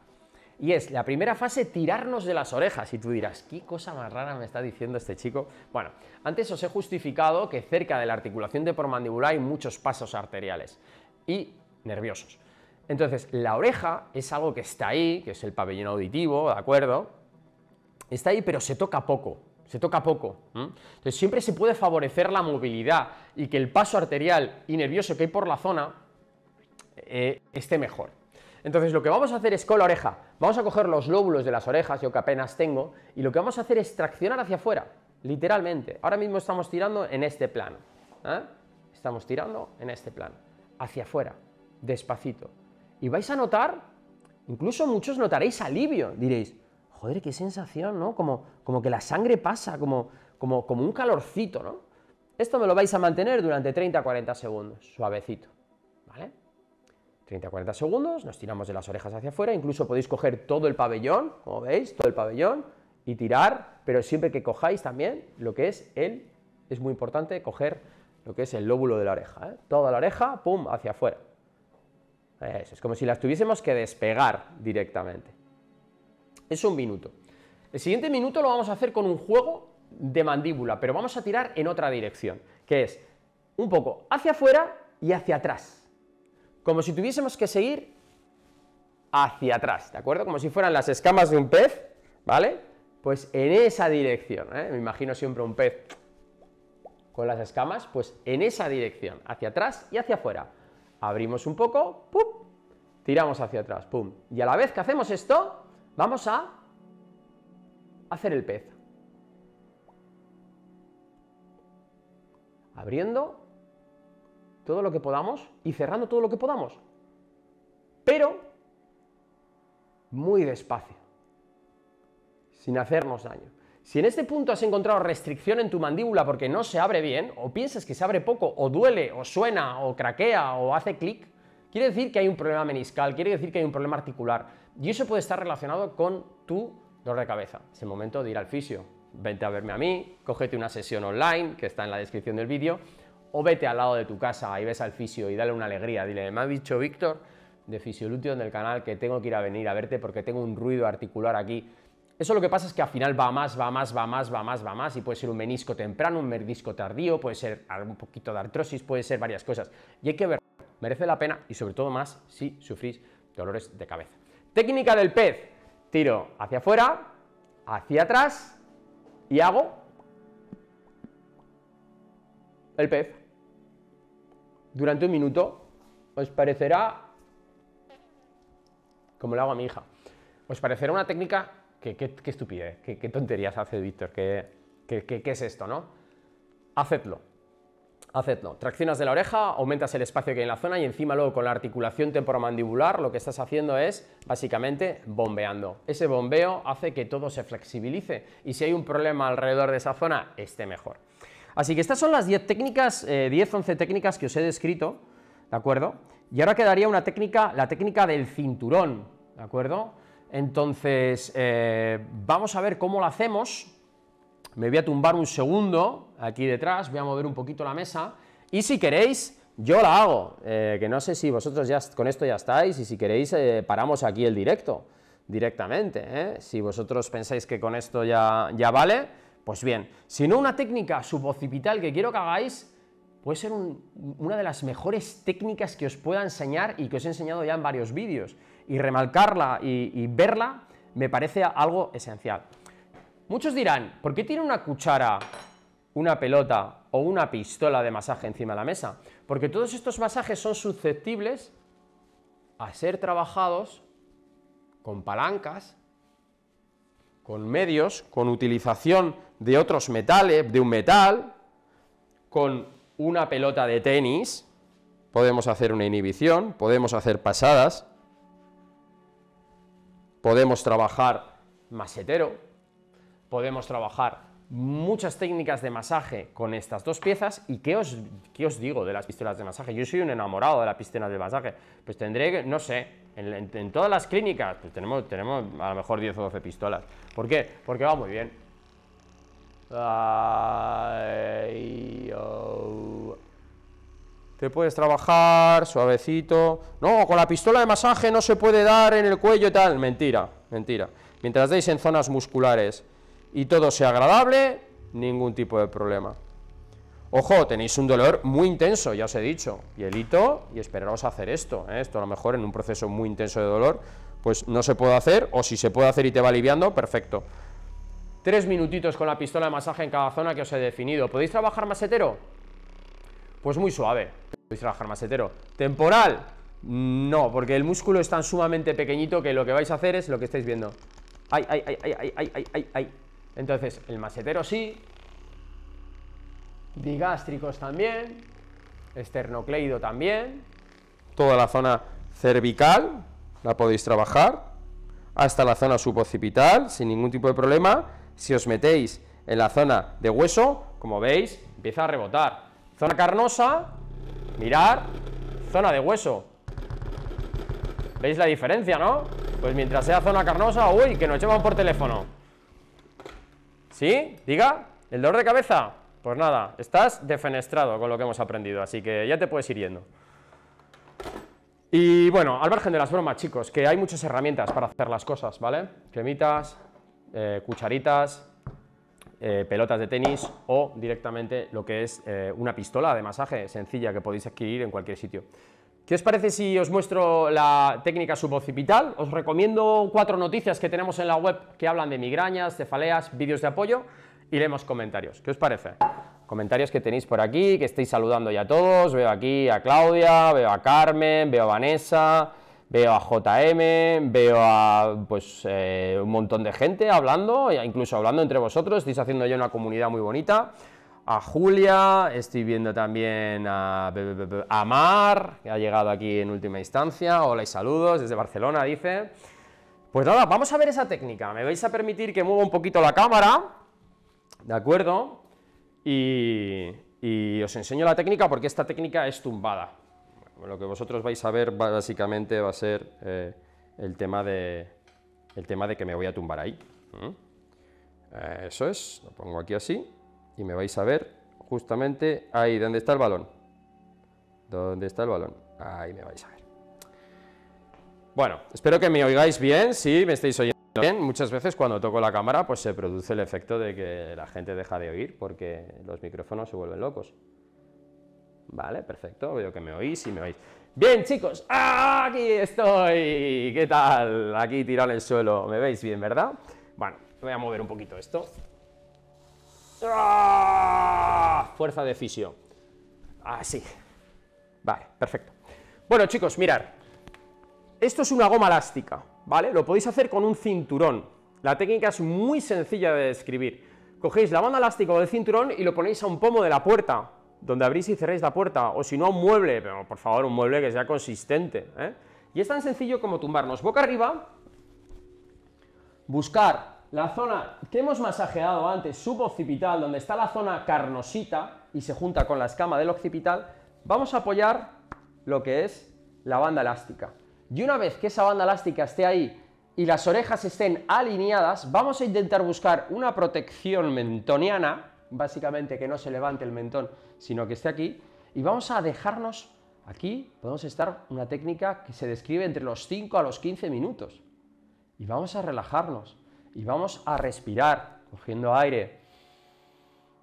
Y es la primera fase tirarnos de las orejas. Y tú dirás, ¿qué cosa más rara me está diciendo este chico? Bueno, antes os he justificado que cerca de la articulación temporomandibular hay muchos pasos arteriales y nerviosos. Entonces, la oreja es algo que está ahí, que es el pabellón auditivo, ¿de acuerdo? Está ahí, pero se toca poco, se toca poco. Entonces, siempre se puede favorecer la movilidad y que el paso arterial y nervioso que hay por la zona eh, esté mejor. Entonces lo que vamos a hacer es con la oreja, vamos a coger los lóbulos de las orejas, yo que apenas tengo, y lo que vamos a hacer es traccionar hacia afuera, literalmente. Ahora mismo estamos tirando en este plano. ¿eh? Estamos tirando en este plano, hacia afuera, despacito. Y vais a notar, incluso muchos notaréis alivio, diréis, joder, qué sensación, ¿no? Como, como que la sangre pasa, como, como, como un calorcito, ¿no? Esto me lo vais a mantener durante 30-40 segundos, suavecito. 30-40 segundos, nos tiramos de las orejas hacia afuera, incluso podéis coger todo el pabellón, como veis, todo el pabellón, y tirar, pero siempre que cojáis también lo que es el, es muy importante coger lo que es el lóbulo de la oreja, ¿eh? toda la oreja, pum, hacia afuera. es como si las tuviésemos que despegar directamente. Es un minuto. El siguiente minuto lo vamos a hacer con un juego de mandíbula, pero vamos a tirar en otra dirección, que es un poco hacia afuera y hacia atrás como si tuviésemos que seguir hacia atrás, ¿de acuerdo? Como si fueran las escamas de un pez, ¿vale? Pues en esa dirección, ¿eh? me imagino siempre un pez con las escamas, pues en esa dirección, hacia atrás y hacia afuera. Abrimos un poco, ¡pum! tiramos hacia atrás, ¡pum! Y a la vez que hacemos esto, vamos a hacer el pez. Abriendo todo lo que podamos y cerrando todo lo que podamos. Pero muy despacio, sin hacernos daño. Si en este punto has encontrado restricción en tu mandíbula porque no se abre bien, o piensas que se abre poco, o duele, o suena, o craquea, o hace clic, quiere decir que hay un problema meniscal, quiere decir que hay un problema articular. Y eso puede estar relacionado con tu dolor de cabeza. Es el momento de ir al fisio. Vente a verme a mí, cógete una sesión online que está en la descripción del vídeo o vete al lado de tu casa y ves al fisio y dale una alegría. Dile, me ha dicho Víctor de Fisiolution del canal que tengo que ir a venir a verte porque tengo un ruido articular aquí. Eso lo que pasa es que al final va más, va más, va más, va más, va más, y puede ser un menisco temprano, un menisco tardío, puede ser algún poquito de artrosis, puede ser varias cosas. Y hay que ver, merece la pena y sobre todo más si sufrís dolores de cabeza. Técnica del pez, tiro hacia afuera, hacia atrás y hago el pez durante un minuto, os parecerá, como lo hago a mi hija, os parecerá una técnica que, estupidez, qué tonterías hace Víctor, ¿Qué es esto, ¿no? Hacedlo, hacedlo. Traccionas de la oreja, aumentas el espacio que hay en la zona y encima luego con la articulación temporomandibular lo que estás haciendo es básicamente bombeando. Ese bombeo hace que todo se flexibilice y si hay un problema alrededor de esa zona, esté mejor. Así que estas son las 10 técnicas, 10, eh, 11 técnicas que os he descrito, ¿de acuerdo? Y ahora quedaría una técnica, la técnica del cinturón, ¿de acuerdo? Entonces, eh, vamos a ver cómo la hacemos. Me voy a tumbar un segundo aquí detrás, voy a mover un poquito la mesa. Y si queréis, yo la hago. Eh, que no sé si vosotros ya con esto ya estáis y si queréis, paramos aquí el directo directamente. Si vosotros pensáis que con esto ya, ya vale, pues bien, si no una técnica subocipital que quiero que hagáis, puede ser una de las mejores técnicas que os pueda enseñar y que os he enseñado ya en varios vídeos. Y remarcarla y, y verla me parece algo esencial. Muchos dirán, ¿por qué tiene una cuchara, una pelota o una pistola de masaje encima de la mesa? Porque todos estos masajes son susceptibles a ser trabajados con palancas, con medios, con utilización de otros metales, de un metal, con una pelota de tenis, podemos hacer una inhibición, podemos hacer pasadas, podemos trabajar masetero, podemos trabajar muchas técnicas de masaje con estas dos piezas y ¿qué os, qué os digo de las pistolas de masaje? Yo soy un enamorado de las pistolas de masaje, pues tendré, que, no sé, en, todas las clínicas, pues tenemos, tenemos a lo mejor 10 o 12 pistolas. ¿Por qué? Porque va muy bien. Oh. Te puedes trabajar suavecito. No, con la pistola de masaje no se puede dar en el cuello y tal. Mentira, mentira. Mientras deis en zonas musculares y todo sea agradable, ningún tipo de problema. Ojo, tenéis un dolor muy intenso, ya os he dicho, hielito, y esperaros a hacer esto, ¿eh? esto a lo mejor en un proceso muy intenso de dolor, pues no se puede hacer, o si se puede hacer y te va aliviando, perfecto. Tres minutitos con la pistola de masaje en cada zona que os he definido. ¿Podéis trabajar masetero? Pues muy suave, podéis trabajar masetero. ¿Temporal? No, porque el músculo es tan sumamente pequeñito que lo que vais a hacer es lo que estáis viendo. Ay, ay, ay, ay, ay, ay, ay, ay. Entonces, el masetero sí, digástricos también, esternocleido también, toda la zona cervical la podéis trabajar, hasta la zona suboccipital sin ningún tipo de problema. Si os metéis en la zona de hueso, como veis, empieza a rebotar. Zona carnosa, mirar, zona de hueso. ¿Veis la diferencia, no? Pues mientras sea zona carnosa, uy, que nos llevan por teléfono. ¿Sí? Diga, ¿el dolor de cabeza? Pues nada, estás defenestrado con lo que hemos aprendido, así que ya te puedes ir yendo. Y bueno, al margen de las bromas, chicos, que hay muchas herramientas para hacer las cosas, ¿vale? Cremitas, eh, cucharitas, eh, pelotas de tenis o directamente lo que es eh, una pistola de masaje sencilla que podéis adquirir en cualquier sitio. ¿Qué os parece si os muestro la técnica suboccipital? Os recomiendo cuatro noticias que tenemos en la web que hablan de migrañas, cefaleas, vídeos de apoyo y leemos comentarios. ¿Qué os parece? Comentarios que tenéis por aquí, que estáis saludando ya a todos. Veo aquí a Claudia, veo a Carmen, veo a Vanessa, veo a JM, veo a pues eh, un montón de gente hablando, e incluso hablando entre vosotros, estáis haciendo ya una comunidad muy bonita. A Julia, estoy viendo también a, a Mar, que ha llegado aquí en última instancia. Hola y saludos desde Barcelona, dice. Pues nada, vamos a ver esa técnica. Me vais a permitir que mueva un poquito la cámara ¿de acuerdo? Y, os enseño la técnica porque esta técnica es tumbada. lo que vosotros vais a ver básicamente va a ser eh, el, tema de, el tema de que me voy a tumbar ahí. Eh, eso es, lo pongo aquí así y me vais a ver justamente ahí, dónde está el balón. ¿Dónde está el balón? Ahí me vais a ver. Bueno, espero que me oigáis bien, si ¿sí? me estáis oyendo. Bien, muchas veces cuando toco la cámara pues se produce el efecto de que la gente deja de oír porque los micrófonos se vuelven locos. Vale, perfecto, veo que me oís y me oís. Bien, chicos, aquí estoy. ¿Qué tal? Aquí tirado en el suelo. ¿Me veis bien, verdad? Bueno, voy a mover un poquito esto. ¡Ah! Fuerza de fisio. Así. Vale, perfecto. Bueno, chicos, mirar. Esto es una goma elástica. Lo podéis hacer con un cinturón. La técnica es muy sencilla de describir. Cogéis la banda elástica del cinturón y lo ponéis a un pomo de la puerta, donde abrís y cerréis la puerta, o si no, un mueble, pero por favor, un mueble que sea consistente. ¿eh? Y es tan sencillo como tumbarnos boca arriba, buscar la zona que hemos masajeado antes, suboccipital, donde está la zona carnosita y se junta con la escama del occipital, vamos a apoyar lo que es la banda elástica. Y una vez que esa banda elástica esté ahí y las orejas estén alineadas, vamos a intentar buscar una protección mentoniana, básicamente que no se levante el mentón, sino que esté aquí, y vamos a dejarnos aquí, podemos estar una técnica que se describe entre los 5 a los 15 minutos. Y vamos a relajarnos, y vamos a respirar, cogiendo aire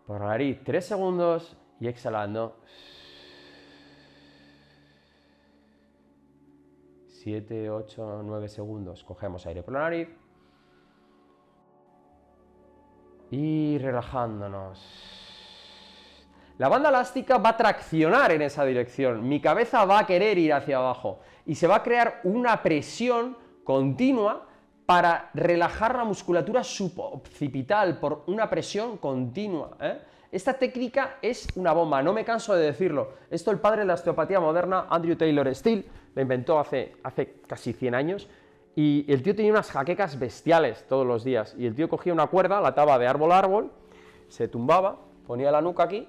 por la nariz 3 segundos y exhalando 7, 8, 9 segundos. Cogemos aire por la nariz. Y relajándonos. La banda elástica va a traccionar en esa dirección. Mi cabeza va a querer ir hacia abajo. Y se va a crear una presión continua para relajar la musculatura suboccipital por una presión continua. ¿eh? Esta técnica es una bomba, no me canso de decirlo. Esto el padre de la osteopatía moderna, Andrew Taylor Steele, lo inventó hace, casi 100 años. Y el tío tenía unas jaquecas bestiales todos los días. Y el tío cogía una cuerda, la ataba de árbol a árbol, se tumbaba, ponía la nuca aquí,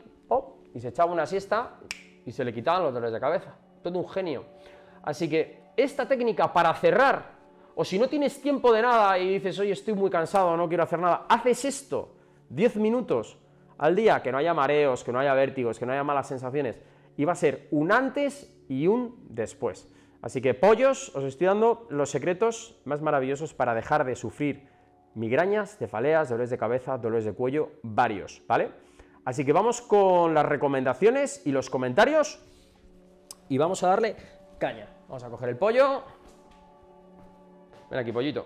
y se echaba una siesta y se le quitaban los dolores de cabeza. Todo un genio. Así que esta técnica para cerrar, o si no tienes tiempo de nada y dices, oye, estoy muy cansado, no quiero hacer nada, haces esto, 10 minutos, al día, que no haya mareos, que no haya vértigos, que no haya malas sensaciones, iba a ser un antes y un después. Así que pollos, os estoy dando los secretos más maravillosos para dejar de sufrir migrañas, cefaleas, dolores de cabeza, dolores de cuello, varios, ¿vale? Así que vamos con las recomendaciones y los comentarios y vamos a darle caña. Vamos a coger el pollo. Ven aquí, pollito.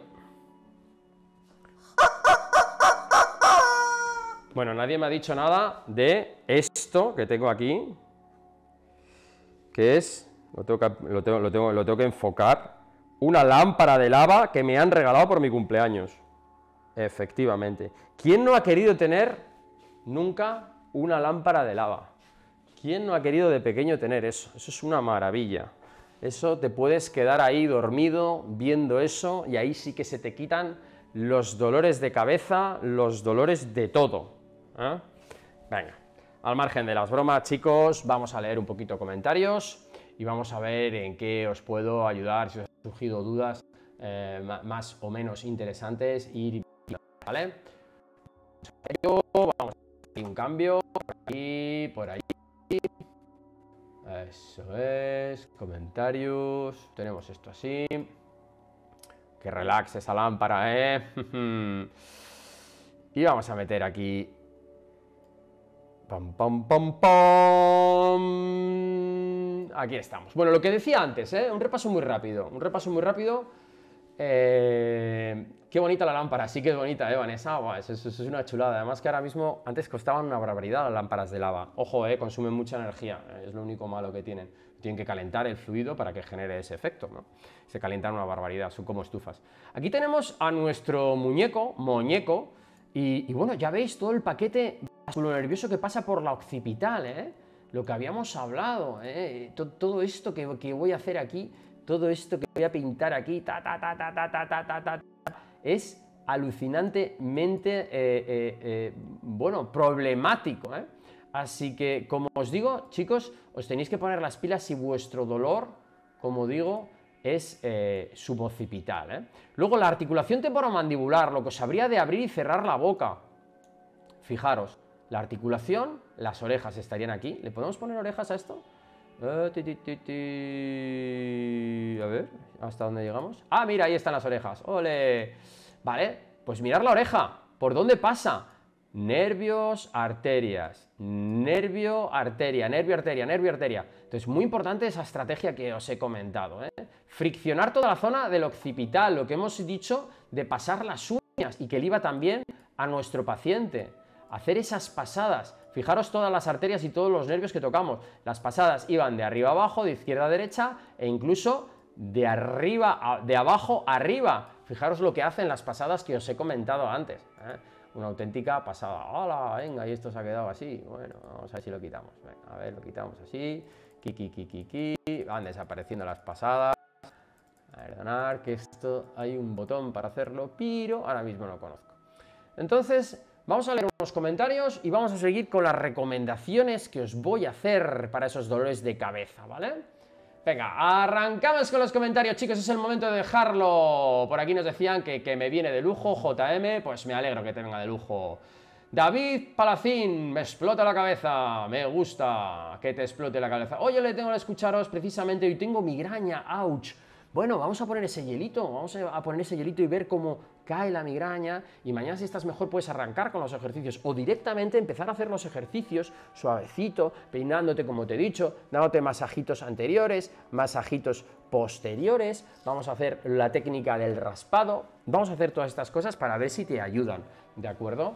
Bueno, nadie me ha dicho nada de esto que tengo aquí, que es, lo tengo que, que enfocar, una lámpara de lava que me han regalado por mi cumpleaños. Efectivamente. ¿Quién no ha querido tener nunca una lámpara de lava? ¿Quién no ha querido de pequeño tener eso? Eso es una maravilla. Eso te puedes quedar ahí dormido viendo eso y ahí sí que se te quitan los dolores de cabeza, los dolores de todo. ¿Eh? Venga, al margen de las bromas, chicos, vamos a leer un poquito comentarios y vamos a ver en qué os puedo ayudar, si os han surgido dudas eh, más o menos interesantes y... ¿Vale? Vamos a hacer un cambio por aquí, por allí. Eso es, comentarios, tenemos esto así. Que relaxe esa lámpara, ¿eh? y vamos a meter aquí Pam, pam, pam, pam. Aquí estamos. Bueno, lo que decía antes, ¿eh? un repaso muy rápido. Un repaso muy rápido. Eh, qué bonita la lámpara, sí que es bonita, ¿eh, Vanessa? es una chulada. Además que ahora mismo, antes costaban una barbaridad las lámparas de lava. Ojo, ¿eh? consumen mucha energía, es lo único malo que tienen. Tienen que calentar el fluido para que genere ese efecto, ¿no? Se calientan una barbaridad, son como estufas. Aquí tenemos a nuestro muñeco, muñeco, y bueno, ya veis todo el paquete lo nervioso que pasa por la occipital, ¿eh? lo que habíamos hablado, ¿eh? todo, esto que, voy a hacer aquí, todo esto que voy a pintar aquí, es alucinantemente, eh, eh bueno, problemático. Así que, como os digo, chicos, os tenéis que poner las pilas si vuestro dolor, como digo, es suboccipital. Luego, la articulación temporomandibular, lo que os habría de abrir y cerrar la boca. Fijaros, la articulación, las orejas estarían aquí. ¿Le podemos poner orejas a esto? Eh, a ver, ¿hasta dónde llegamos? Ah, mira, ahí están las orejas. ¡Ole! Vale, pues mirar la oreja. ¿Por dónde pasa? Nervios, arterias. Nervio, arteria, nervio, arteria, nervio, arteria. Entonces, muy importante esa estrategia que os he comentado. ¿eh? Friccionar toda la zona del occipital, lo que hemos dicho de pasar las uñas y que el también a nuestro paciente hacer esas pasadas. Fijaros todas las arterias y todos los nervios que tocamos. Las pasadas iban de arriba abajo, de izquierda a derecha e incluso de arriba, de abajo arriba. Fijaros lo que hacen las pasadas que os he comentado antes. ¿eh? Una auténtica pasada. ¡Hala! Venga, y esto se ha quedado así. Bueno, vamos a ver si lo quitamos. a ver, lo quitamos así. Kiki, kiki, kiki. Van desapareciendo las pasadas. A perdonar que esto hay un botón para hacerlo, pero ahora mismo no lo conozco. Entonces, Vamos a leer unos comentarios y vamos a seguir con las recomendaciones que os voy a hacer para esos dolores de cabeza, ¿vale? Venga, arrancamos con los comentarios, chicos, es el momento de dejarlo. Por aquí nos decían que, me viene de lujo, JM, pues me alegro que te venga de lujo. David Palacín, me explota la cabeza, me gusta que te explote la cabeza. yo le tengo que escucharos precisamente, y tengo migraña, ouch bueno, vamos a poner ese hielito, vamos a poner ese hielito y ver cómo cae la migraña y mañana si estás mejor puedes arrancar con los ejercicios o directamente empezar a hacer los ejercicios suavecito, peinándote como te he dicho, dándote masajitos anteriores, masajitos posteriores, vamos a hacer la técnica del raspado, vamos a hacer todas estas cosas para ver si te ayudan, ¿de acuerdo?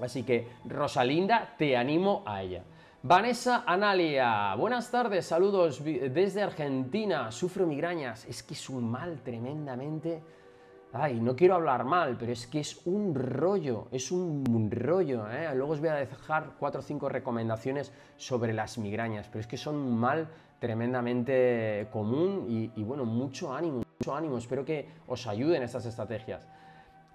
Así que Rosalinda, te animo a ella. Vanessa Analia, buenas tardes, saludos desde Argentina. Sufro migrañas, es que es un mal tremendamente. Ay, no quiero hablar mal, pero es que es un rollo, es un rollo. ¿eh? Luego os voy a dejar cuatro o cinco recomendaciones sobre las migrañas, pero es que son un mal tremendamente común y, y bueno, mucho ánimo, mucho ánimo. Espero que os ayuden estas estrategias.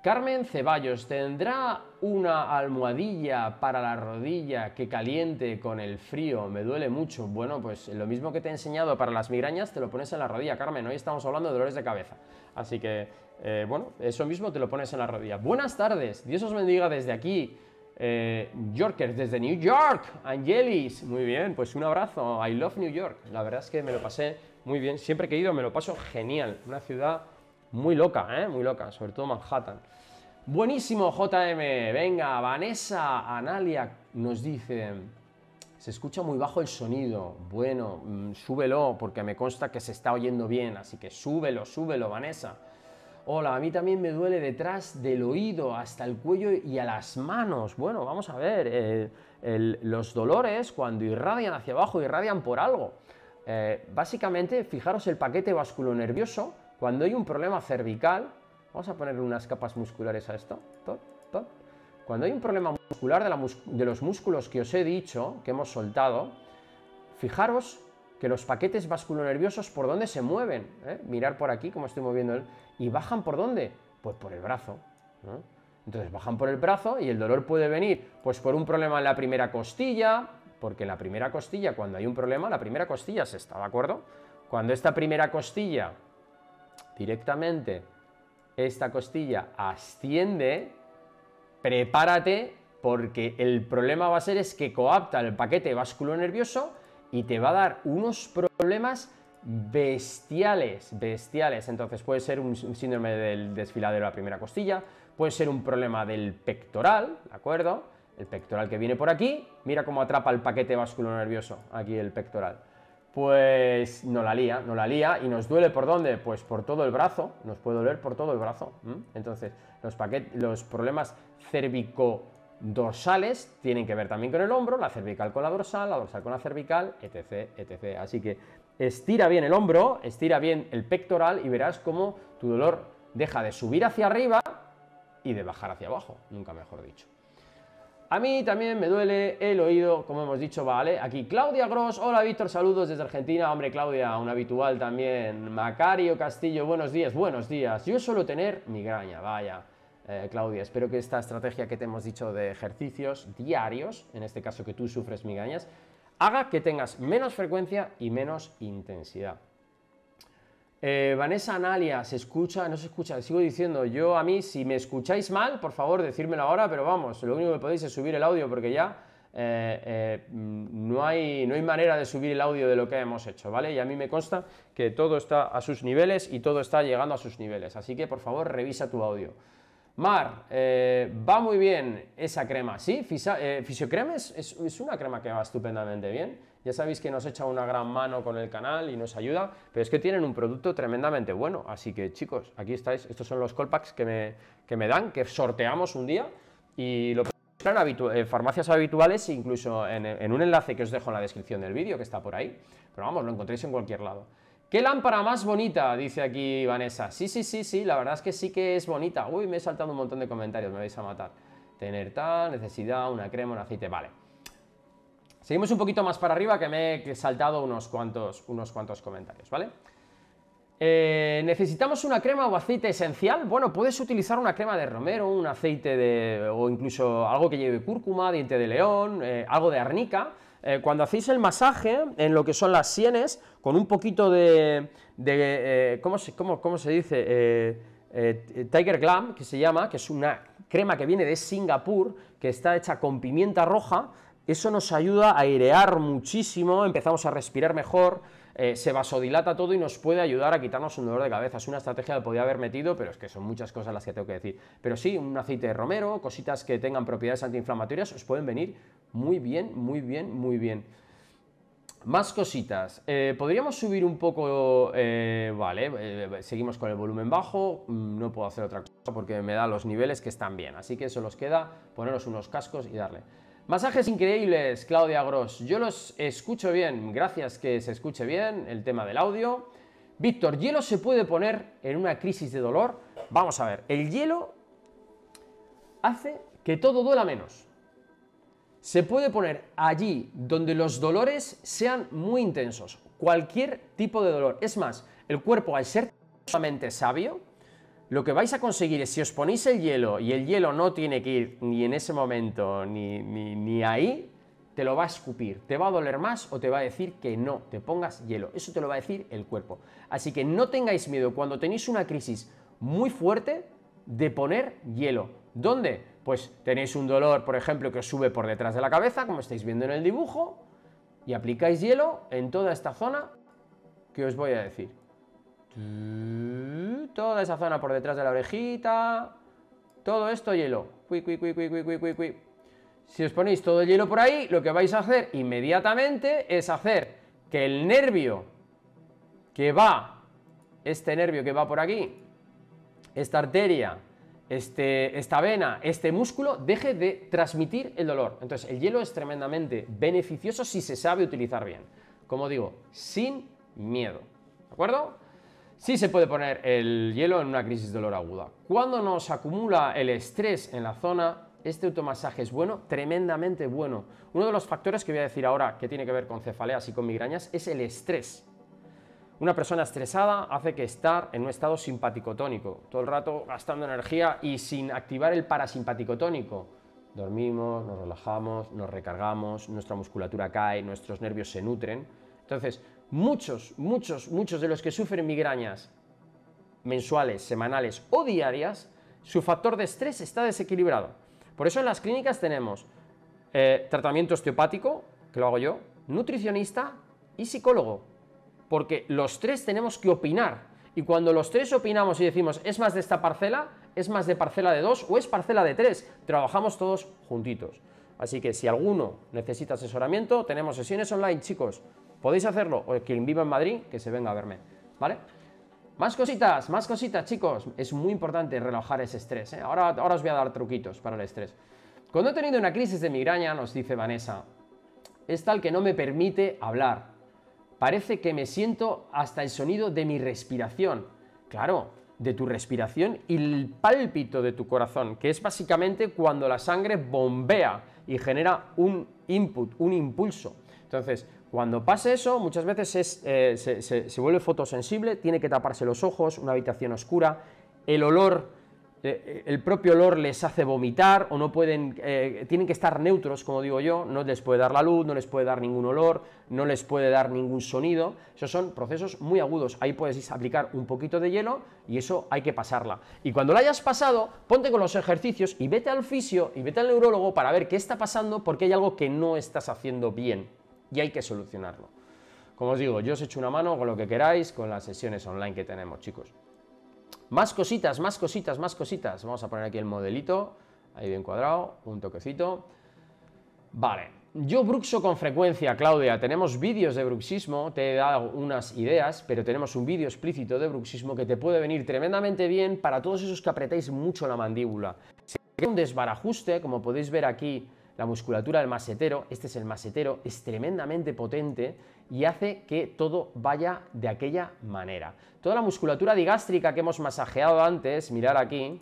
Carmen Ceballos tendrá una almohadilla para la rodilla que caliente con el frío, me duele mucho. Bueno, pues lo mismo que te he enseñado para las migrañas, te lo pones en la rodilla, Carmen. Hoy estamos hablando de dolores de cabeza. Así que, eh, bueno, eso mismo te lo pones en la rodilla. Buenas tardes, Dios os bendiga desde aquí. Eh, Yorkers, desde New York, Angelis, muy bien, pues un abrazo, I love New York, la verdad es que me lo pasé muy bien, siempre que he ido me lo paso genial, una ciudad muy loca, ¿eh? Muy loca, sobre todo Manhattan. Buenísimo, JM. Venga, Vanessa Analia nos dice, se escucha muy bajo el sonido. Bueno, mm, súbelo, porque me consta que se está oyendo bien, así que súbelo, súbelo, Vanessa. Hola, a mí también me duele detrás del oído, hasta el cuello y a las manos. Bueno, vamos a ver, eh, los dolores cuando irradian hacia abajo, irradian por algo. Eh, básicamente, fijaros el paquete vasculonervioso cuando hay un problema cervical, vamos a ponerle unas capas musculares a esto. Cuando hay un problema muscular de, los músculos que os he dicho, que hemos soltado, fijaros que los paquetes vasculonerviosos por dónde se mueven. ¿Eh? Mirar por aquí como estoy moviendo el... ¿Y bajan por dónde? Pues por el brazo. Entonces bajan por el brazo y el dolor puede venir pues por un problema en la primera costilla, porque en la primera costilla, cuando hay un problema, la primera costilla se está, ¿de acuerdo? Cuando esta primera costilla directamente esta costilla asciende, prepárate porque el problema va a ser es que coapta el paquete nervioso y te va a dar unos problemas bestiales, bestiales. Entonces puede ser un síndrome del desfiladero de la primera costilla, puede ser un problema del pectoral, ¿de acuerdo? El pectoral que viene por aquí, mira cómo atrapa el paquete nervioso aquí el pectoral pues no la lía, no la lía y nos duele por dónde, pues por todo el brazo, nos puede doler por todo el brazo. Entonces, los, problemas cervicodorsales tienen que ver también con el hombro, la cervical con la dorsal, la dorsal con la cervical, etc, etc. Así que estira bien el hombro, estira bien el pectoral y verás cómo tu dolor deja de subir hacia arriba y de bajar hacia abajo, nunca mejor dicho. A mí también me duele el oído, como hemos dicho, vale. Aquí Claudia Gross, hola Víctor, saludos desde Argentina. Hombre, Claudia, un habitual también. Macario Castillo, buenos días, buenos días. Yo suelo tener migraña, vaya. Eh, Claudia, espero que esta estrategia que te hemos dicho de ejercicios diarios, en este caso que tú sufres migrañas, haga que tengas menos frecuencia y menos intensidad. Eh, Vanessa Analia, se escucha, no se escucha, sigo diciendo, yo a mí, si me escucháis mal, por favor, decírmelo ahora, pero vamos, lo único que podéis es subir el audio porque ya eh, eh, no, hay, manera de subir el audio de lo que hemos hecho, ¿vale? Y a mí me consta que todo está a sus niveles y todo está llegando a sus niveles, así que por favor, revisa tu audio. Mar, va muy bien esa crema, ¿sí? Fisa, es una crema que va estupendamente bien. Ya sabéis que nos echa una gran mano con el canal y nos ayuda, pero es que tienen un producto tremendamente bueno. Así que chicos, aquí estáis. Estos son los call packs que me, que me dan, que sorteamos un día y lo en encontrar en farmacias habituales, incluso en, en, un enlace que os dejo en la descripción del vídeo, que está por ahí. Pero vamos, lo encontréis en cualquier lado. ¿Qué lámpara más bonita? Dice aquí Vanessa. Sí, sí, sí, sí, la verdad es que sí que es bonita. Uy, me he saltado un montón de comentarios, me vais a matar. Tener tal, necesidad, una crema, un aceite, vale. Seguimos un poquito más para arriba que me he saltado unos cuantos, unos cuantos comentarios, ¿vale? Eh, ¿Necesitamos una crema o aceite esencial? Bueno, puedes utilizar una crema de romero, un aceite de. o incluso algo que lleve cúrcuma, diente de león, eh, algo de arnica. Eh, cuando hacéis el masaje en lo que son las sienes, con un poquito de. de se, cómo se dice? Tiger Glam, que se llama, que es una crema que viene de Singapur, que está hecha con pimienta roja eso nos ayuda a airear muchísimo, empezamos a respirar mejor, eh, se vasodilata todo y nos puede ayudar a quitarnos un dolor de cabeza. Es una estrategia que podía haber metido, pero es que son muchas cosas las que tengo que decir. Pero sí, un aceite de romero, cositas que tengan propiedades antiinflamatorias, os pueden venir muy bien, muy bien, muy bien. Más cositas. Eh, Podríamos subir un poco... Eh, vale, seguimos con el volumen bajo. Mm, no puedo hacer otra cosa porque me da los niveles que están bien. Así que eso nos queda, ponernos unos cascos y darle. Masajes increíbles, Claudia Gross. Yo los escucho bien, gracias que se escuche bien el tema del audio. Víctor, ¿hielo se puede poner en una crisis de dolor? Vamos a ver, el hielo hace que todo duela menos. Se puede poner allí donde los dolores sean muy intensos, cualquier tipo de dolor. Es más, el cuerpo al ser sumamente sabio, lo que vais a conseguir es si os ponéis el hielo y el hielo no tiene que ir ni en ese momento ni, ni, ahí, te lo va a escupir, te va a doler más o te va a decir que no, te pongas hielo. Eso te lo va a decir el cuerpo. Así que no tengáis miedo cuando tenéis una crisis muy fuerte de poner hielo. ¿Dónde? Pues tenéis un dolor, por ejemplo, que os sube por detrás de la cabeza, como estáis viendo en el dibujo, y aplicáis hielo en toda esta zona que os voy a decir toda esa zona por detrás de la orejita, todo esto hielo. si os ponéis todo el hielo por ahí, lo que vais a hacer inmediatamente es hacer que el nervio que va, este nervio que va por aquí, esta arteria, este, esta vena, este músculo, deje de transmitir el dolor. Entonces, el hielo es tremendamente beneficioso si se sabe utilizar bien. Como digo, sin miedo. ¿De acuerdo? Sí se puede poner el hielo en una crisis de dolor aguda. Cuando nos acumula el estrés en la zona, este automasaje es bueno, tremendamente bueno. Uno de los factores que voy a decir ahora que tiene que ver con cefaleas y con migrañas es el estrés. Una persona estresada hace que estar en un estado simpaticotónico, todo el rato gastando energía y sin activar el parasimpático tónico. Dormimos, nos relajamos, nos recargamos, nuestra musculatura cae, nuestros nervios se nutren. Entonces, muchos, muchos, muchos de los que sufren migrañas mensuales, semanales o diarias, su factor de estrés está desequilibrado. Por eso en las clínicas tenemos eh, tratamiento osteopático, que lo hago yo, nutricionista y psicólogo. Porque los tres tenemos que opinar. Y cuando los tres opinamos y decimos, es más de esta parcela, es más de parcela de dos o es parcela de tres, trabajamos todos juntitos. Así que si alguno necesita asesoramiento, tenemos sesiones online, chicos. ¿Podéis hacerlo? O quien viva en Madrid, que se venga a verme, ¿vale? Más cositas, más cositas, chicos. Es muy importante relajar ese estrés. ¿eh? Ahora, ahora os voy a dar truquitos para el estrés. Cuando he tenido una crisis de migraña, nos dice Vanessa, es tal que no me permite hablar. Parece que me siento hasta el sonido de mi respiración. Claro, de tu respiración y el pálpito de tu corazón, que es básicamente cuando la sangre bombea y genera un input, un impulso. Entonces, cuando pase eso, muchas veces eh, se, vuelve fotosensible, tiene que taparse los ojos, una habitación oscura, el olor, eh, eh, el propio olor les hace vomitar o no pueden, tienen que estar neutros, como digo yo, no les puede dar la luz, no les puede dar ningún olor, no les puede dar ningún sonido. Esos son procesos muy agudos, ahí puedes aplicar un poquito de hielo y eso hay que pasarla. Y cuando lo hayas pasado, ponte con los ejercicios y vete al fisio y vete al neurólogo para ver qué está pasando porque hay algo que no estás haciendo bien y hay que solucionarlo. Como os digo, yo os echo una mano con lo que queráis, con las sesiones online que tenemos, chicos. Más cositas, más cositas, más cositas. Vamos a poner aquí el modelito, ahí bien cuadrado, un toquecito. Vale, yo bruxo con frecuencia, Claudia. Tenemos vídeos de bruxismo, te he dado unas ideas, pero tenemos un vídeo explícito de bruxismo que te puede venir tremendamente bien para todos esos que apretáis mucho la mandíbula. Si hay un desbarajuste, como podéis ver aquí la musculatura del masetero, este es el masetero, es tremendamente potente y hace que todo vaya de aquella manera. Toda la musculatura digástrica que hemos masajeado antes, mirar aquí,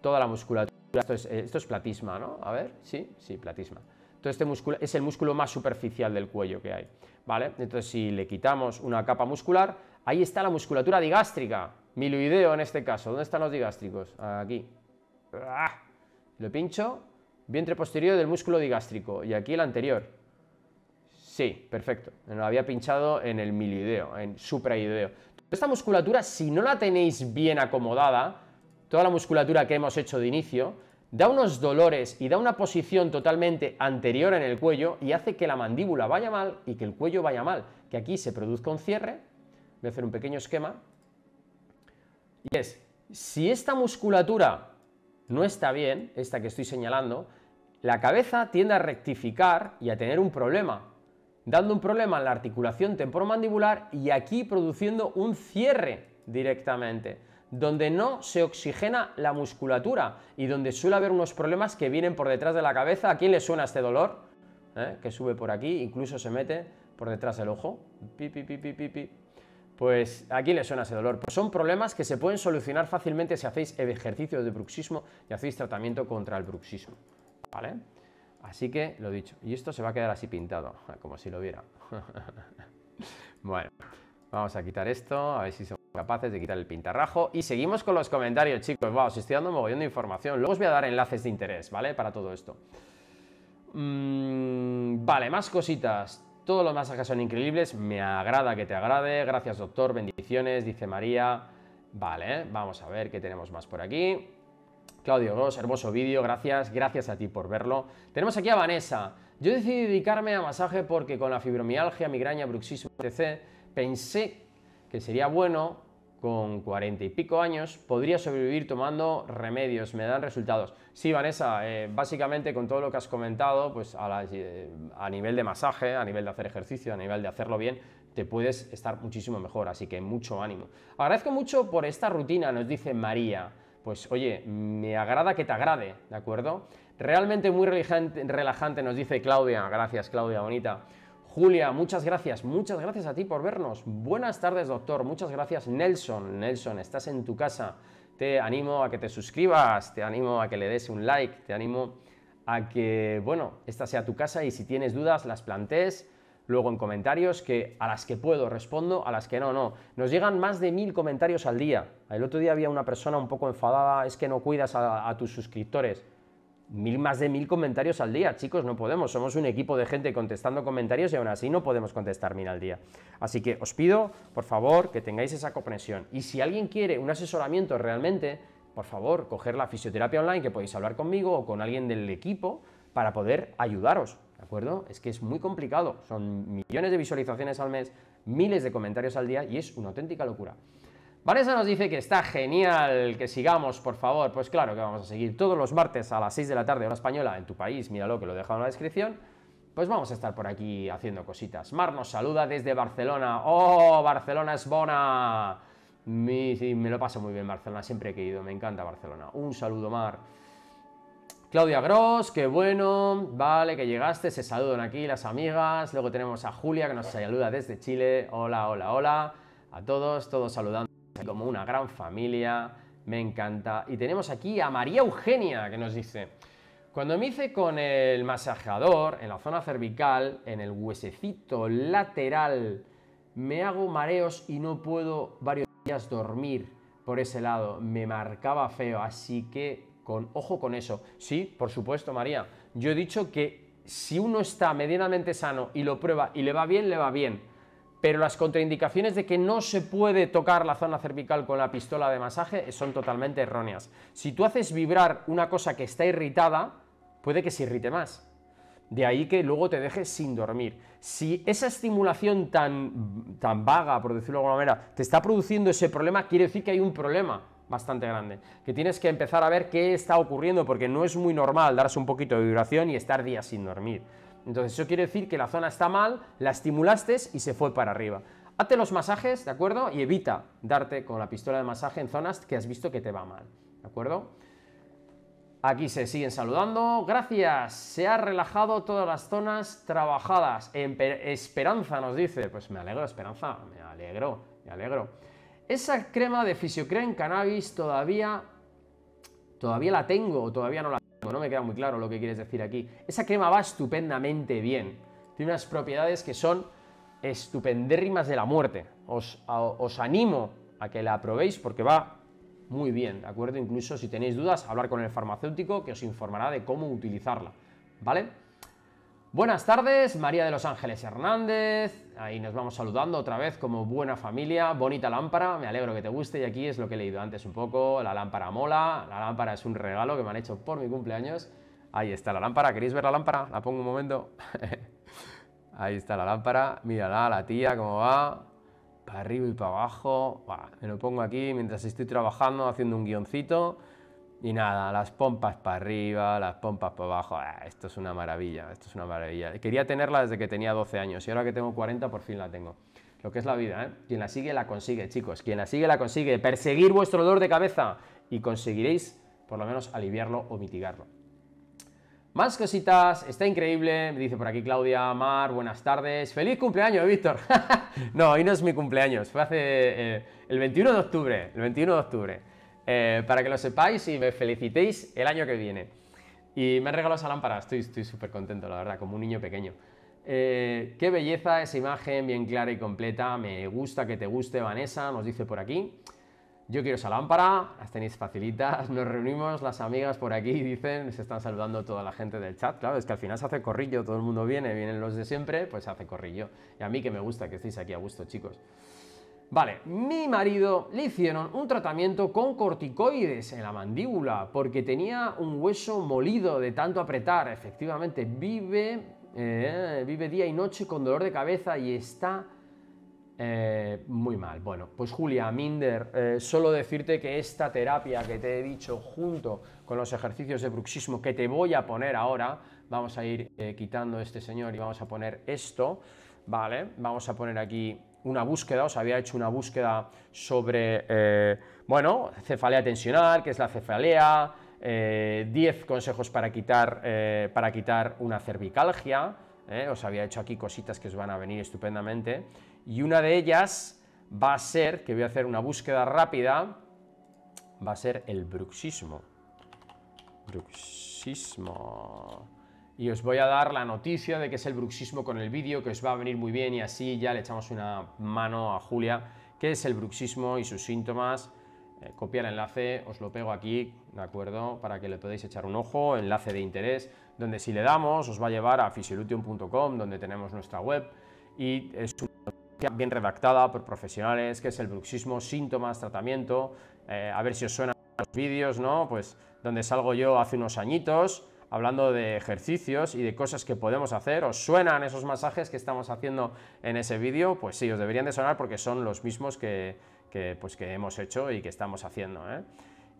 toda la musculatura, esto es, eh, esto es platisma, ¿no? A ver, sí, sí, platisma. Todo este músculo es el músculo más superficial del cuello que hay, ¿vale? Entonces, si le quitamos una capa muscular, ahí está la musculatura digástrica, miloideo en este caso. ¿Dónde están los digástricos? Aquí. ¡Ah! Lo pincho Vientre posterior del músculo digástrico. Y aquí el anterior. Sí, perfecto. Me lo había pinchado en el milideo, en supraideo. Esta musculatura, si no la tenéis bien acomodada, toda la musculatura que hemos hecho de inicio, da unos dolores y da una posición totalmente anterior en el cuello y hace que la mandíbula vaya mal y que el cuello vaya mal. Que aquí se produzca un cierre. Voy a hacer un pequeño esquema. Y es, si esta musculatura no está bien, esta que estoy señalando, la cabeza tiende a rectificar y a tener un problema, dando un problema en la articulación temporomandibular y aquí produciendo un cierre directamente, donde no se oxigena la musculatura y donde suele haber unos problemas que vienen por detrás de la cabeza. ¿A quién le suena este dolor? ¿Eh? Que sube por aquí, incluso se mete por detrás del ojo. Pi, pi, pi, pues aquí le suena ese dolor. Pues son problemas que se pueden solucionar fácilmente si hacéis ejercicio de bruxismo y hacéis tratamiento contra el bruxismo. ¿vale? Así que lo dicho, y esto se va a quedar así pintado, como si lo hubiera bueno, vamos a quitar esto, a ver si somos capaces de quitar el pintarrajo. Y seguimos con los comentarios, chicos. Wow, os estoy dando información. Luego os voy a dar enlaces de interés, ¿vale? Para todo esto. Mm, vale, más cositas. Todos los masajes son increíbles. Me agrada que te agrade. Gracias, doctor. Bendiciones, dice María. Vale, vamos a ver qué tenemos más por aquí. Claudio Gross, hermoso vídeo, gracias, gracias a ti por verlo. Tenemos aquí a Vanessa. Yo decidí dedicarme a masaje porque con la fibromialgia, migraña, bruxismo, etc., pensé que sería bueno, con cuarenta y pico años, podría sobrevivir tomando remedios, me dan resultados. Sí, Vanessa, eh, básicamente con todo lo que has comentado, pues eh, a nivel de masaje, a nivel de hacer ejercicio, a nivel de hacerlo bien, te puedes estar muchísimo mejor, así que mucho ánimo. Agradezco mucho por esta rutina, nos dice María pues oye, me agrada que te agrade, ¿de acuerdo? Realmente muy relajante, nos dice Claudia, gracias Claudia, bonita. Julia, muchas gracias, muchas gracias a ti por vernos. Buenas tardes, doctor, muchas gracias. Nelson, Nelson, estás en tu casa. Te animo a que te suscribas, te animo a que le des un like, te animo a que, bueno, esta sea tu casa y si tienes dudas las plantees luego en comentarios, que a las que puedo respondo, a las que no, no. Nos llegan más de mil comentarios al día. El otro día había una persona un poco enfadada, es que no cuidas a, tus suscriptores. Mil, más de mil comentarios al día, chicos, no podemos. Somos un equipo de gente contestando comentarios y aún así no podemos contestar mil al día. Así que os pido, por favor, que tengáis esa comprensión. Y si alguien quiere un asesoramiento realmente, por favor, coger la fisioterapia online, que podéis hablar conmigo o con alguien del equipo para poder ayudaros. ¿De acuerdo? Es que es muy complicado. Son millones de visualizaciones al mes, miles de comentarios al día y es una auténtica locura. Vanessa nos dice que está genial, que sigamos, por favor. Pues claro que vamos a seguir todos los martes a las 6 de la tarde, hora española, en tu país, míralo que lo he dejado en la descripción. Pues vamos a estar por aquí haciendo cositas. Mar nos saluda desde Barcelona. ¡Oh, Barcelona es bona! Me, me lo paso muy bien Barcelona, siempre he querido, me encanta Barcelona. Un saludo, Mar. Claudia Gross, qué bueno, vale, que llegaste, se saludan aquí las amigas. Luego tenemos a Julia que nos saluda desde Chile. Hola, hola, hola. A todos, todos saludando como una gran familia. Me encanta. Y tenemos aquí a María Eugenia que nos dice, cuando me hice con el masajeador en la zona cervical, en el huesecito lateral, me hago mareos y no puedo varios días dormir por ese lado. Me marcaba feo, así que con ojo con eso. Sí, por supuesto, María. Yo he dicho que si uno está medianamente sano y lo prueba y le va bien, le va bien. Pero las contraindicaciones de que no se puede tocar la zona cervical con la pistola de masaje son totalmente erróneas. Si tú haces vibrar una cosa que está irritada, puede que se irrite más. De ahí que luego te dejes sin dormir. Si esa estimulación tan, tan vaga, por decirlo de alguna manera, te está produciendo ese problema, quiere decir que hay un problema bastante grande, que tienes que empezar a ver qué está ocurriendo, porque no es muy normal darse un poquito de vibración y estar días sin dormir. Entonces eso quiere decir que la zona está mal, la estimulaste y se fue para arriba. Hazte los masajes, ¿de acuerdo? Y evita darte con la pistola de masaje en zonas que has visto que te va mal, ¿de acuerdo? Aquí se siguen saludando. Gracias, se ha relajado todas las zonas trabajadas. Esperanza nos dice, pues me alegro, Esperanza, me alegro, me alegro. Esa crema de en Cannabis todavía, todavía la tengo o todavía no la tengo, no me queda muy claro lo que quieres decir aquí. Esa crema va estupendamente bien. Tiene unas propiedades que son estupendérrimas de la muerte. Os, os animo a que la probéis porque va muy bien, ¿de acuerdo? Incluso si tenéis dudas, hablar con el farmacéutico que os informará de cómo utilizarla, ¿vale? Buenas tardes, María de los Ángeles Hernández. Ahí nos vamos saludando otra vez como buena familia. Bonita lámpara, me alegro que te guste. Y aquí es lo que he leído antes un poco. La lámpara mola. La lámpara es un regalo que me han hecho por mi cumpleaños. Ahí está la lámpara. ¿Queréis ver la lámpara? La pongo un momento. Ahí está la lámpara. Mírala, la tía, cómo va. Para arriba y para abajo. me lo pongo aquí mientras estoy trabajando, haciendo un guioncito. Y nada, las pompas para arriba, las pompas para abajo, ah, esto es una maravilla, esto es una maravilla. Quería tenerla desde que tenía 12 años y ahora que tengo 40 por fin la tengo. Lo que es la vida, ¿eh? Quien la sigue, la consigue, chicos. Quien la sigue, la consigue. Perseguir vuestro dolor de cabeza y conseguiréis por lo menos aliviarlo o mitigarlo. Más cositas, está increíble, me dice por aquí Claudia, Mar, buenas tardes. ¡Feliz cumpleaños, Víctor! no, hoy no es mi cumpleaños, fue hace eh, el 21 de octubre, el 21 de octubre. Eh, para que lo sepáis y me felicitéis el año que viene. Y me han regalado esa lámpara, estoy súper contento, la verdad, como un niño pequeño. Eh, qué belleza esa imagen, bien clara y completa. Me gusta que te guste, Vanessa, nos dice por aquí. Yo quiero esa lámpara, las tenéis facilitas, nos reunimos, las amigas por aquí dicen, se están saludando toda la gente del chat, claro, es que al final se hace corrillo, todo el mundo viene, vienen los de siempre, pues se hace corrillo. Y a mí que me gusta que estéis aquí a gusto, chicos. Vale, mi marido le hicieron un tratamiento con corticoides en la mandíbula porque tenía un hueso molido de tanto apretar. Efectivamente, vive, eh, vive día y noche con dolor de cabeza y está eh, muy mal. Bueno, pues Julia, Minder, eh, solo decirte que esta terapia que te he dicho junto con los ejercicios de bruxismo que te voy a poner ahora, vamos a ir quitando este señor y vamos a poner esto, ¿vale? Vamos a poner aquí una búsqueda, os había hecho una búsqueda sobre, eh, bueno, cefalea tensional, que es la cefalea, 10 eh, consejos para quitar, eh, para quitar una cervicalgia, os había hecho aquí cositas que os van a venir estupendamente, y una de ellas va a ser, que voy a hacer una búsqueda rápida, va a ser el bruxismo. Bruxismo y os voy a dar la noticia de que es el bruxismo con el vídeo, que os va a venir muy bien y así ya le echamos una mano a Julia, que es el bruxismo y sus síntomas. Eh, copiar el enlace, os lo pego aquí, ¿de acuerdo? Para que le podáis echar un ojo, enlace de interés, donde si le damos os va a llevar a fisiolution.com, donde tenemos nuestra web y es una bien redactada por profesionales, que es el bruxismo, síntomas, tratamiento, eh, a ver si os suenan los vídeos, ¿no? Pues donde salgo yo hace unos añitos, hablando de ejercicios y de cosas que podemos hacer. ¿Os suenan esos masajes que estamos haciendo en ese vídeo? Pues sí, os deberían de sonar porque son los mismos que, pues, que hemos hecho y que estamos haciendo. ¿eh?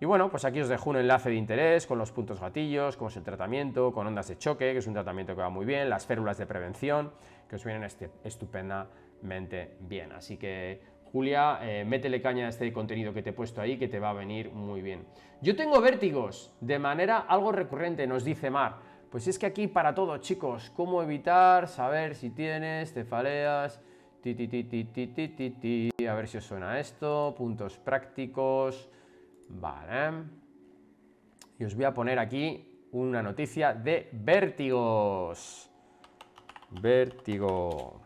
Y bueno, pues aquí os dejo un enlace de interés con los puntos gatillos, cómo es el tratamiento, con ondas de choque, que es un tratamiento que va muy bien, las férulas de prevención, que os vienen estupendamente bien. Así que Julia, eh, métele caña a este contenido que te he puesto ahí, que te va a venir muy bien. Yo tengo vértigos, de manera algo recurrente, nos dice Mar. Pues es que aquí para todo, chicos, cómo evitar saber si tienes cefaleas, a ver si os suena esto, puntos prácticos, vale. Y os voy a poner aquí una noticia de vértigos. Vértigo.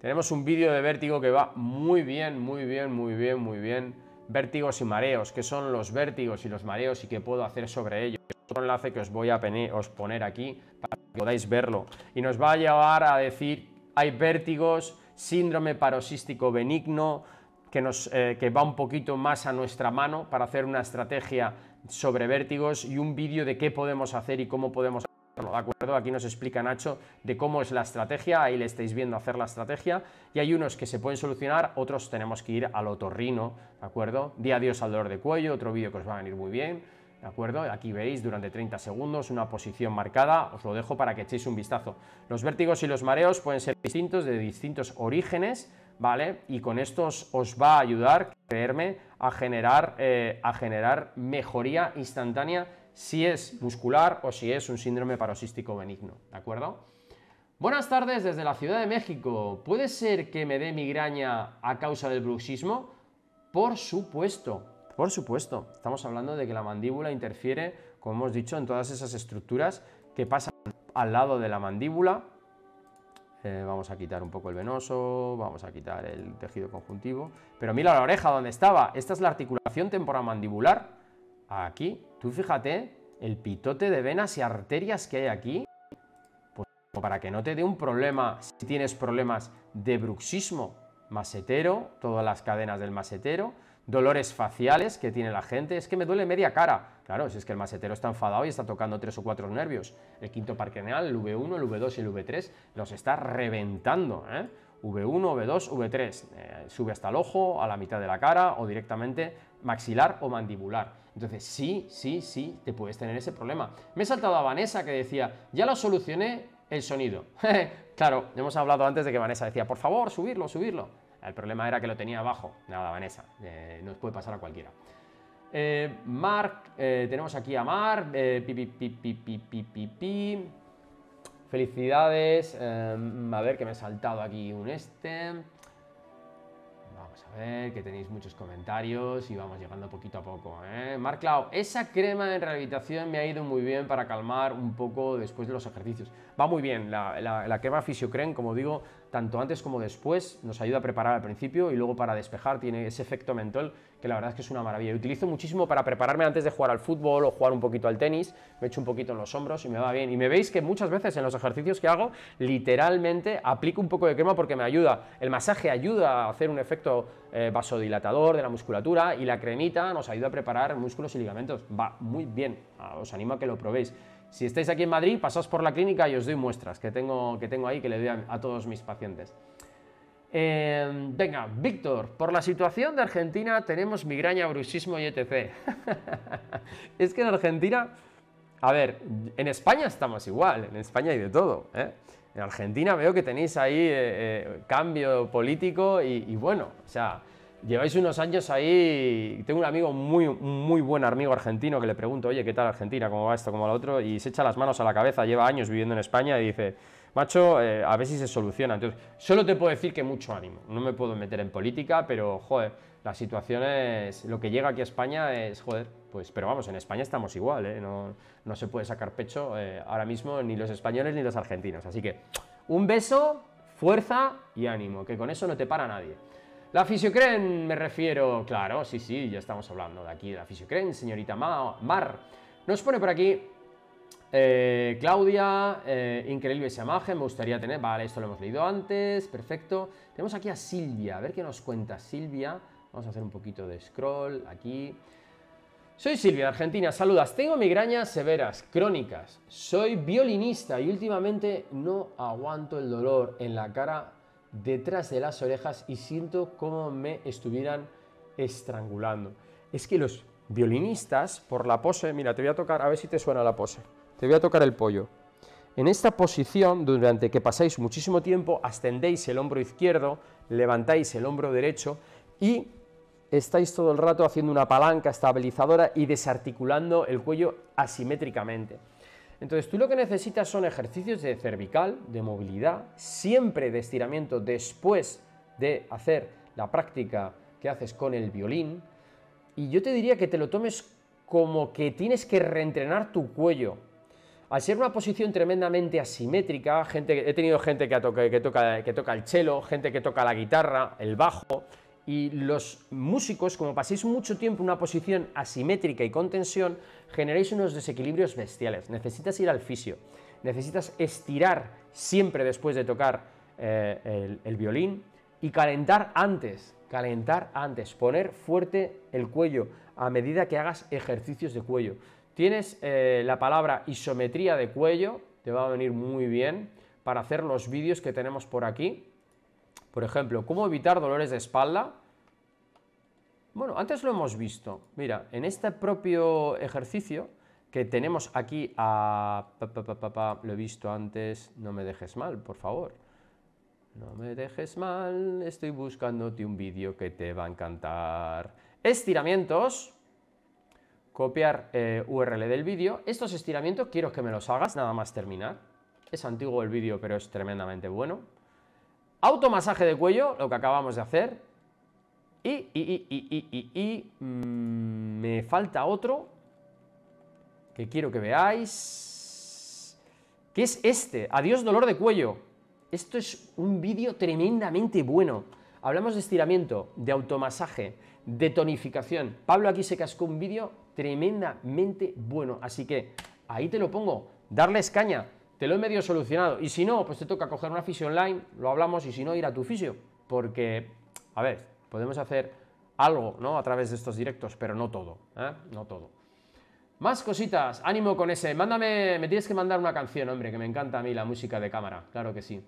Tenemos un vídeo de vértigo que va muy bien, muy bien, muy bien, muy bien. Vértigos y mareos, qué son los vértigos y los mareos y qué puedo hacer sobre ellos. Otro enlace que os voy a poner aquí para que podáis verlo. Y nos va a llevar a decir, hay vértigos, síndrome paroxístico benigno, que, nos, eh, va un poquito más a nuestra mano para hacer una estrategia sobre vértigos y un vídeo de qué podemos hacer y cómo podemos acuerdo, aquí nos explica Nacho de cómo es la estrategia, ahí le estáis viendo hacer la estrategia, y hay unos que se pueden solucionar, otros tenemos que ir al otorrino, ¿de acuerdo? Di adiós al dolor de cuello, otro vídeo que os va a venir muy bien, ¿de acuerdo? Aquí veis durante 30 segundos una posición marcada, os lo dejo para que echéis un vistazo. Los vértigos y los mareos pueden ser distintos, de distintos orígenes, ¿vale? Y con estos os va a ayudar, creerme, a generar, eh, a generar mejoría instantánea si es muscular o si es un síndrome paroxístico benigno, ¿de acuerdo? Buenas tardes desde la Ciudad de México. ¿Puede ser que me dé migraña a causa del bruxismo? Por supuesto, por supuesto. Estamos hablando de que la mandíbula interfiere, como hemos dicho, en todas esas estructuras que pasan al lado de la mandíbula. Eh, vamos a quitar un poco el venoso, vamos a quitar el tejido conjuntivo. Pero mira la oreja donde estaba. Esta es la articulación temporomandibular aquí. Tú fíjate el pitote de venas y arterias que hay aquí, pues, para que no te dé un problema si tienes problemas de bruxismo masetero, todas las cadenas del masetero, dolores faciales que tiene la gente, es que me duele media cara. Claro, si es que el masetero está enfadado y está tocando tres o cuatro nervios. El quinto parquenal, el V1, el V2 y el V3, los está reventando, ¿eh? v V1, V2, V3. sube hasta el ojo, a la mitad de la cara o directamente maxilar o mandibular. Entonces, sí, sí, sí, te puedes tener ese problema. Me he saltado a Vanessa que decía, ya lo solucioné el sonido. claro, hemos hablado antes de que Vanessa decía, por favor, subirlo, subirlo. El problema era que lo tenía abajo. Nada, Vanessa, eh, nos puede pasar a cualquiera. Eh, Mark, eh, tenemos aquí a Mark, Felicidades. a ver que me he saltado aquí un este. Vamos a ver, que tenéis muchos comentarios y vamos llegando poquito a poco. ¿eh? Mark esa crema de rehabilitación me ha ido muy bien para calmar un poco después de los ejercicios va muy bien. La, crema como digo, tanto antes como después, nos ayuda a preparar al principio y luego para despejar tiene ese efecto mentol que la verdad es que es una maravilla. utilizo muchísimo para prepararme antes de jugar al fútbol o jugar un poquito al tenis, me echo un poquito en los hombros y me va bien. Y me veis que muchas veces en los ejercicios que hago, literalmente aplico un poco de crema porque me ayuda. El masaje ayuda a hacer un efecto eh, vasodilatador de la musculatura y la cremita nos ayuda a preparar músculos y ligamentos. Va muy bien, ah, os animo a que lo probéis. Si estáis aquí en Madrid, pasaos por la clínica y os doy muestras que tengo, que tengo ahí, que le doy a, todos mis pacientes. Em, venga, Víctor, por la situación de Argentina tenemos migraña, bruxismo y etc. es que en Argentina, a ver, en España estamos igual, en España hay de todo. ¿eh? En Argentina veo que tenéis ahí eh, eh, cambio político y, y bueno, o sea, Lleváis unos años ahí. Tengo un amigo muy, muy buen amigo argentino que le pregunto, oye, ¿qué tal Argentina? ¿Cómo va esto? ¿Cómo va lo otro? Y se echa las manos a la cabeza, lleva años viviendo en España y dice, macho, eh, a ver si se soluciona. Entonces, solo te puedo decir que mucho ánimo. No me puedo meter en política, pero joder, la situación es. Lo que llega aquí a España es, joder, pues, pero vamos, en España estamos igual, ¿eh? No, no se puede sacar pecho eh, ahora mismo ni los españoles ni los argentinos. Así que, un beso, fuerza y ánimo, que con eso no te para nadie. La Fisiocren, me refiero, claro, sí, sí, ya estamos hablando de aquí, de la Fisiocren, señorita Mar. Nos pone por aquí eh, Claudia, eh, increíble esa imagen, me gustaría tener. Vale, esto lo hemos leído antes, perfecto. Tenemos aquí a Silvia, a ver qué nos cuenta Silvia. Vamos a hacer un poquito de scroll aquí. Soy Silvia de Argentina, saludas. Tengo migrañas severas, crónicas. Soy violinista y últimamente no aguanto el dolor en la cara detrás de las orejas y siento como me estuvieran estrangulando. Es que los violinistas, por la pose, mira, te voy a tocar, a ver si te suena la pose, te voy a tocar el pollo. En esta posición, durante que pasáis muchísimo tiempo, ascendéis el hombro izquierdo, levantáis el hombro derecho y estáis todo el rato haciendo una palanca estabilizadora y desarticulando el cuello asimétricamente. Entonces tú lo que necesitas son ejercicios de cervical, de movilidad, siempre de estiramiento después de hacer la práctica que haces con el violín. Y yo te diría que te lo tomes como que tienes que reentrenar tu cuello. Al ser una posición tremendamente asimétrica, gente, he tenido gente que, que, toca, que toca el cello, gente que toca la guitarra, el bajo, y los músicos, como paséis mucho tiempo en una posición asimétrica y con tensión, generáis unos desequilibrios bestiales. Necesitas ir al fisio, necesitas estirar siempre después de tocar eh, el, violín y calentar antes, calentar antes, poner fuerte el cuello a medida que hagas ejercicios de cuello. Tienes eh, la palabra isometría de cuello, te va a venir muy bien para hacer los vídeos que tenemos por aquí. Por ejemplo, cómo evitar dolores de espalda, bueno, antes lo hemos visto. Mira, en este propio ejercicio que tenemos aquí a... lo he visto antes, no me dejes mal, por favor. No me dejes mal, estoy buscándote un vídeo que te va a encantar. Estiramientos. Copiar eh, URL del vídeo. Estos estiramientos quiero que me los hagas, nada más terminar. Es antiguo el vídeo, pero es tremendamente bueno. Automasaje de cuello, lo que acabamos de hacer y, y, y, y, y y mm, me falta otro que quiero que veáis, que es este, Adiós dolor de cuello. Esto es un vídeo tremendamente bueno. Hablamos de estiramiento, de automasaje, de tonificación. Pablo aquí se cascó un vídeo tremendamente bueno, así que ahí te lo pongo, darle escaña, te lo he medio solucionado. Y si no, pues te toca coger una fisio online, lo hablamos, y si no, ir a tu fisio, porque, a ver, podemos hacer algo ¿no? a través de estos directos, pero no todo, ¿eh? no todo. Más cositas, ánimo con ese. Mándame, me tienes que mandar una canción, hombre, que me encanta a mí la música de cámara, claro que sí.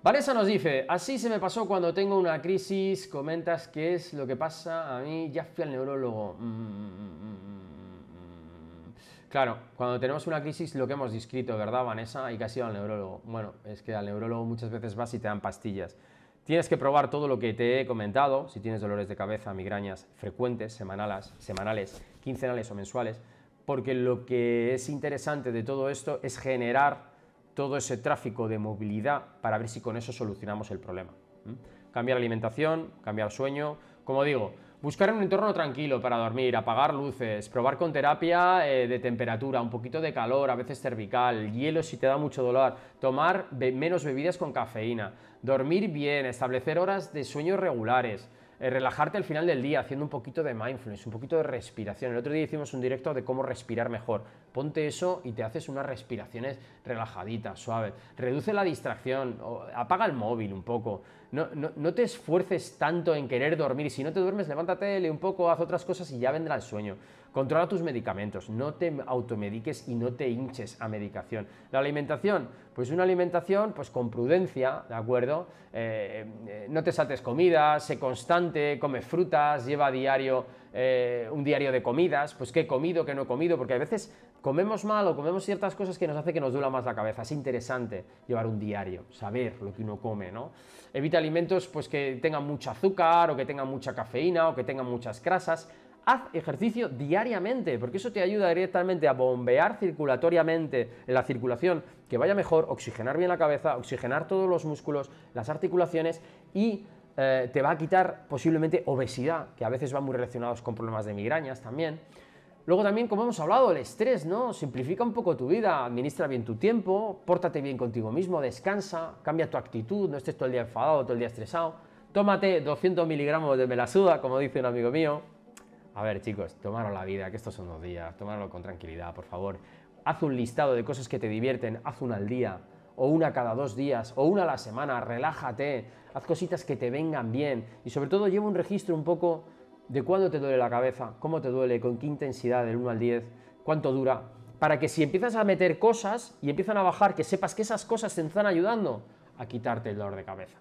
Vanessa nos dice, así se me pasó cuando tengo una crisis, comentas qué es lo que pasa, a mí ya fui al neurólogo. Mm, mm, mm, claro, cuando tenemos una crisis, lo que hemos descrito, ¿verdad, Vanessa? Y que al neurólogo. Bueno, es que al neurólogo muchas veces vas y te dan pastillas. Tienes que probar todo lo que te he comentado, si tienes dolores de cabeza, migrañas frecuentes, semanales, semanales quincenales o mensuales, porque lo que es interesante de todo esto es generar todo ese tráfico de movilidad para ver si con eso solucionamos el problema. Cambiar alimentación, cambiar sueño, como digo, Buscar un entorno tranquilo para dormir, apagar luces, probar con terapia eh, de temperatura, un poquito de calor, a veces cervical, hielo si te da mucho dolor, tomar menos bebidas con cafeína, dormir bien, establecer horas de sueños regulares, eh, relajarte al final del día haciendo un poquito de mindfulness, un poquito de respiración. El otro día hicimos un directo de cómo respirar mejor. Ponte eso y te haces unas respiraciones relajaditas, suaves. Reduce la distracción, apaga el móvil un poco no, te esfuerces tanto en querer dormir. Si no te duermes, levántate, lee un poco, haz otras cosas y ya vendrá el sueño. Controla tus medicamentos, no te automediques y no te hinches a medicación. La alimentación, pues una alimentación pues con prudencia, ¿de acuerdo? Eh, eh, no te saltes comidas, sé constante, come frutas, lleva diario eh, un diario de comidas, pues qué he comido, qué no he comido, porque a veces comemos mal o comemos ciertas cosas que nos hace que nos duela más la cabeza. Es interesante llevar un diario, saber lo que uno come, ¿no? Evita alimentos pues, que tengan mucho azúcar o que tengan mucha cafeína o que tengan muchas grasas. Haz ejercicio diariamente, porque eso te ayuda directamente a bombear circulatoriamente la circulación, que vaya mejor, oxigenar bien la cabeza, oxigenar todos los músculos, las articulaciones y eh, te va a quitar posiblemente obesidad, que a veces va muy relacionados con problemas de migrañas también. Luego también, como hemos hablado, el estrés, ¿no? Simplifica un poco tu vida, administra bien tu tiempo, pórtate bien contigo mismo, descansa, cambia tu actitud, no estés todo el día enfadado, todo el día estresado. Tómate 200 miligramos de melasuda, como dice un amigo mío. A ver, chicos, tomaros la vida, que estos son los días, tomároslo con tranquilidad, por favor. Haz un listado de cosas que te divierten, haz una al día, o una cada dos días, o una a la semana, relájate, haz cositas que te vengan bien y sobre todo lleva un registro un poco de cuándo te duele la cabeza, cómo te duele, con qué intensidad, del 1 al 10, cuánto dura, para que si empiezas a meter cosas y empiezan a bajar, que sepas que esas cosas te están ayudando a quitarte el dolor de cabeza.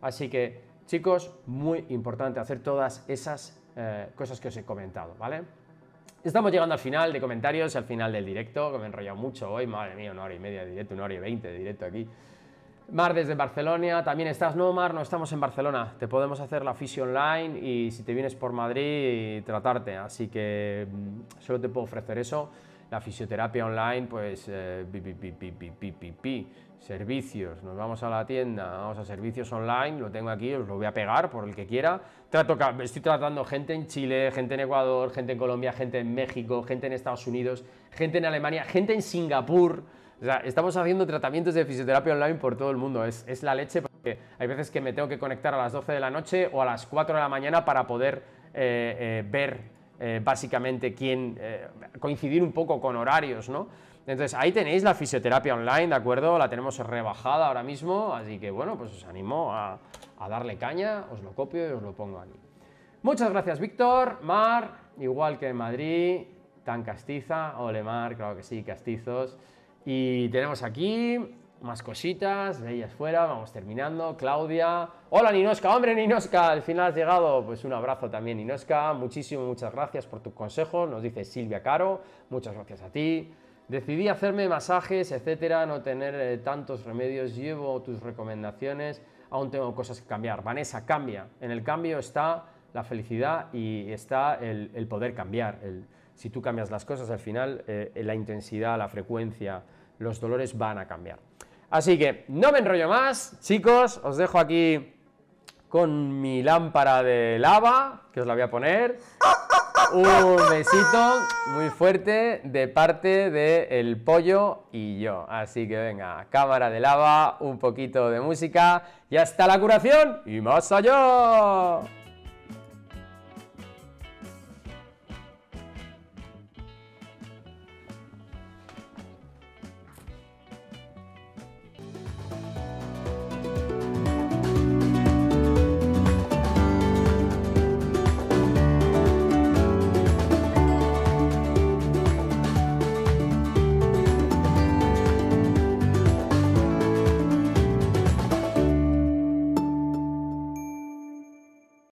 Así que, chicos, muy importante hacer todas esas eh, cosas que os he comentado, ¿vale? Estamos llegando al final de comentarios, al final del directo, que me he enrollado mucho hoy, madre mía, una hora y media de directo, una hora y veinte de directo aquí. Mar desde Barcelona, también estás, no Mar, no estamos en Barcelona, te podemos hacer la fisio online y si te vienes por Madrid tratarte, así que mm, solo te puedo ofrecer eso, la fisioterapia online, pues eh, pi, pi, pi, servicios, nos vamos a la tienda, vamos a servicios online, lo tengo aquí, os lo voy a pegar por el que quiera, Trato, estoy tratando gente en Chile, gente en Ecuador, gente en Colombia, gente en México, gente en Estados Unidos, gente en Alemania, gente en Singapur, estamos haciendo tratamientos de fisioterapia online por todo el mundo. Es, la leche porque hay veces que me tengo que conectar a las 12 de la noche o a las 4 de la mañana para poder eh, eh, ver eh, básicamente quién, coincidir un poco con horarios, ¿no? Entonces ahí tenéis la fisioterapia online, ¿de acuerdo? La tenemos rebajada ahora mismo, así que bueno, pues os animo a, darle caña, os lo copio y os lo pongo aquí. Muchas gracias, Víctor, Mar, igual que en Madrid, tan castiza, ole Mar, claro que sí, castizos. Y tenemos aquí más cositas de ellas fuera, vamos terminando. Claudia. Hola Ninoska, hombre Ninoska, al final has llegado. Pues un abrazo también Ninoska, muchísimas muchas gracias por tu consejo, nos dice Silvia Caro, muchas gracias a ti. Decidí hacerme masajes, etcétera, no tener eh, tantos remedios, llevo tus recomendaciones, aún tengo cosas que cambiar. Vanessa, cambia. En el cambio está la felicidad y está el, poder cambiar. si tú cambias las cosas, al final eh, la intensidad, la frecuencia, los dolores van a cambiar. Así que no me enrollo más, chicos, os dejo aquí con mi lámpara de lava, que os la voy a poner. Un besito muy fuerte de parte del El Pollo y yo. Así que venga, cámara de lava, un poquito de música y hasta la curación y más allá.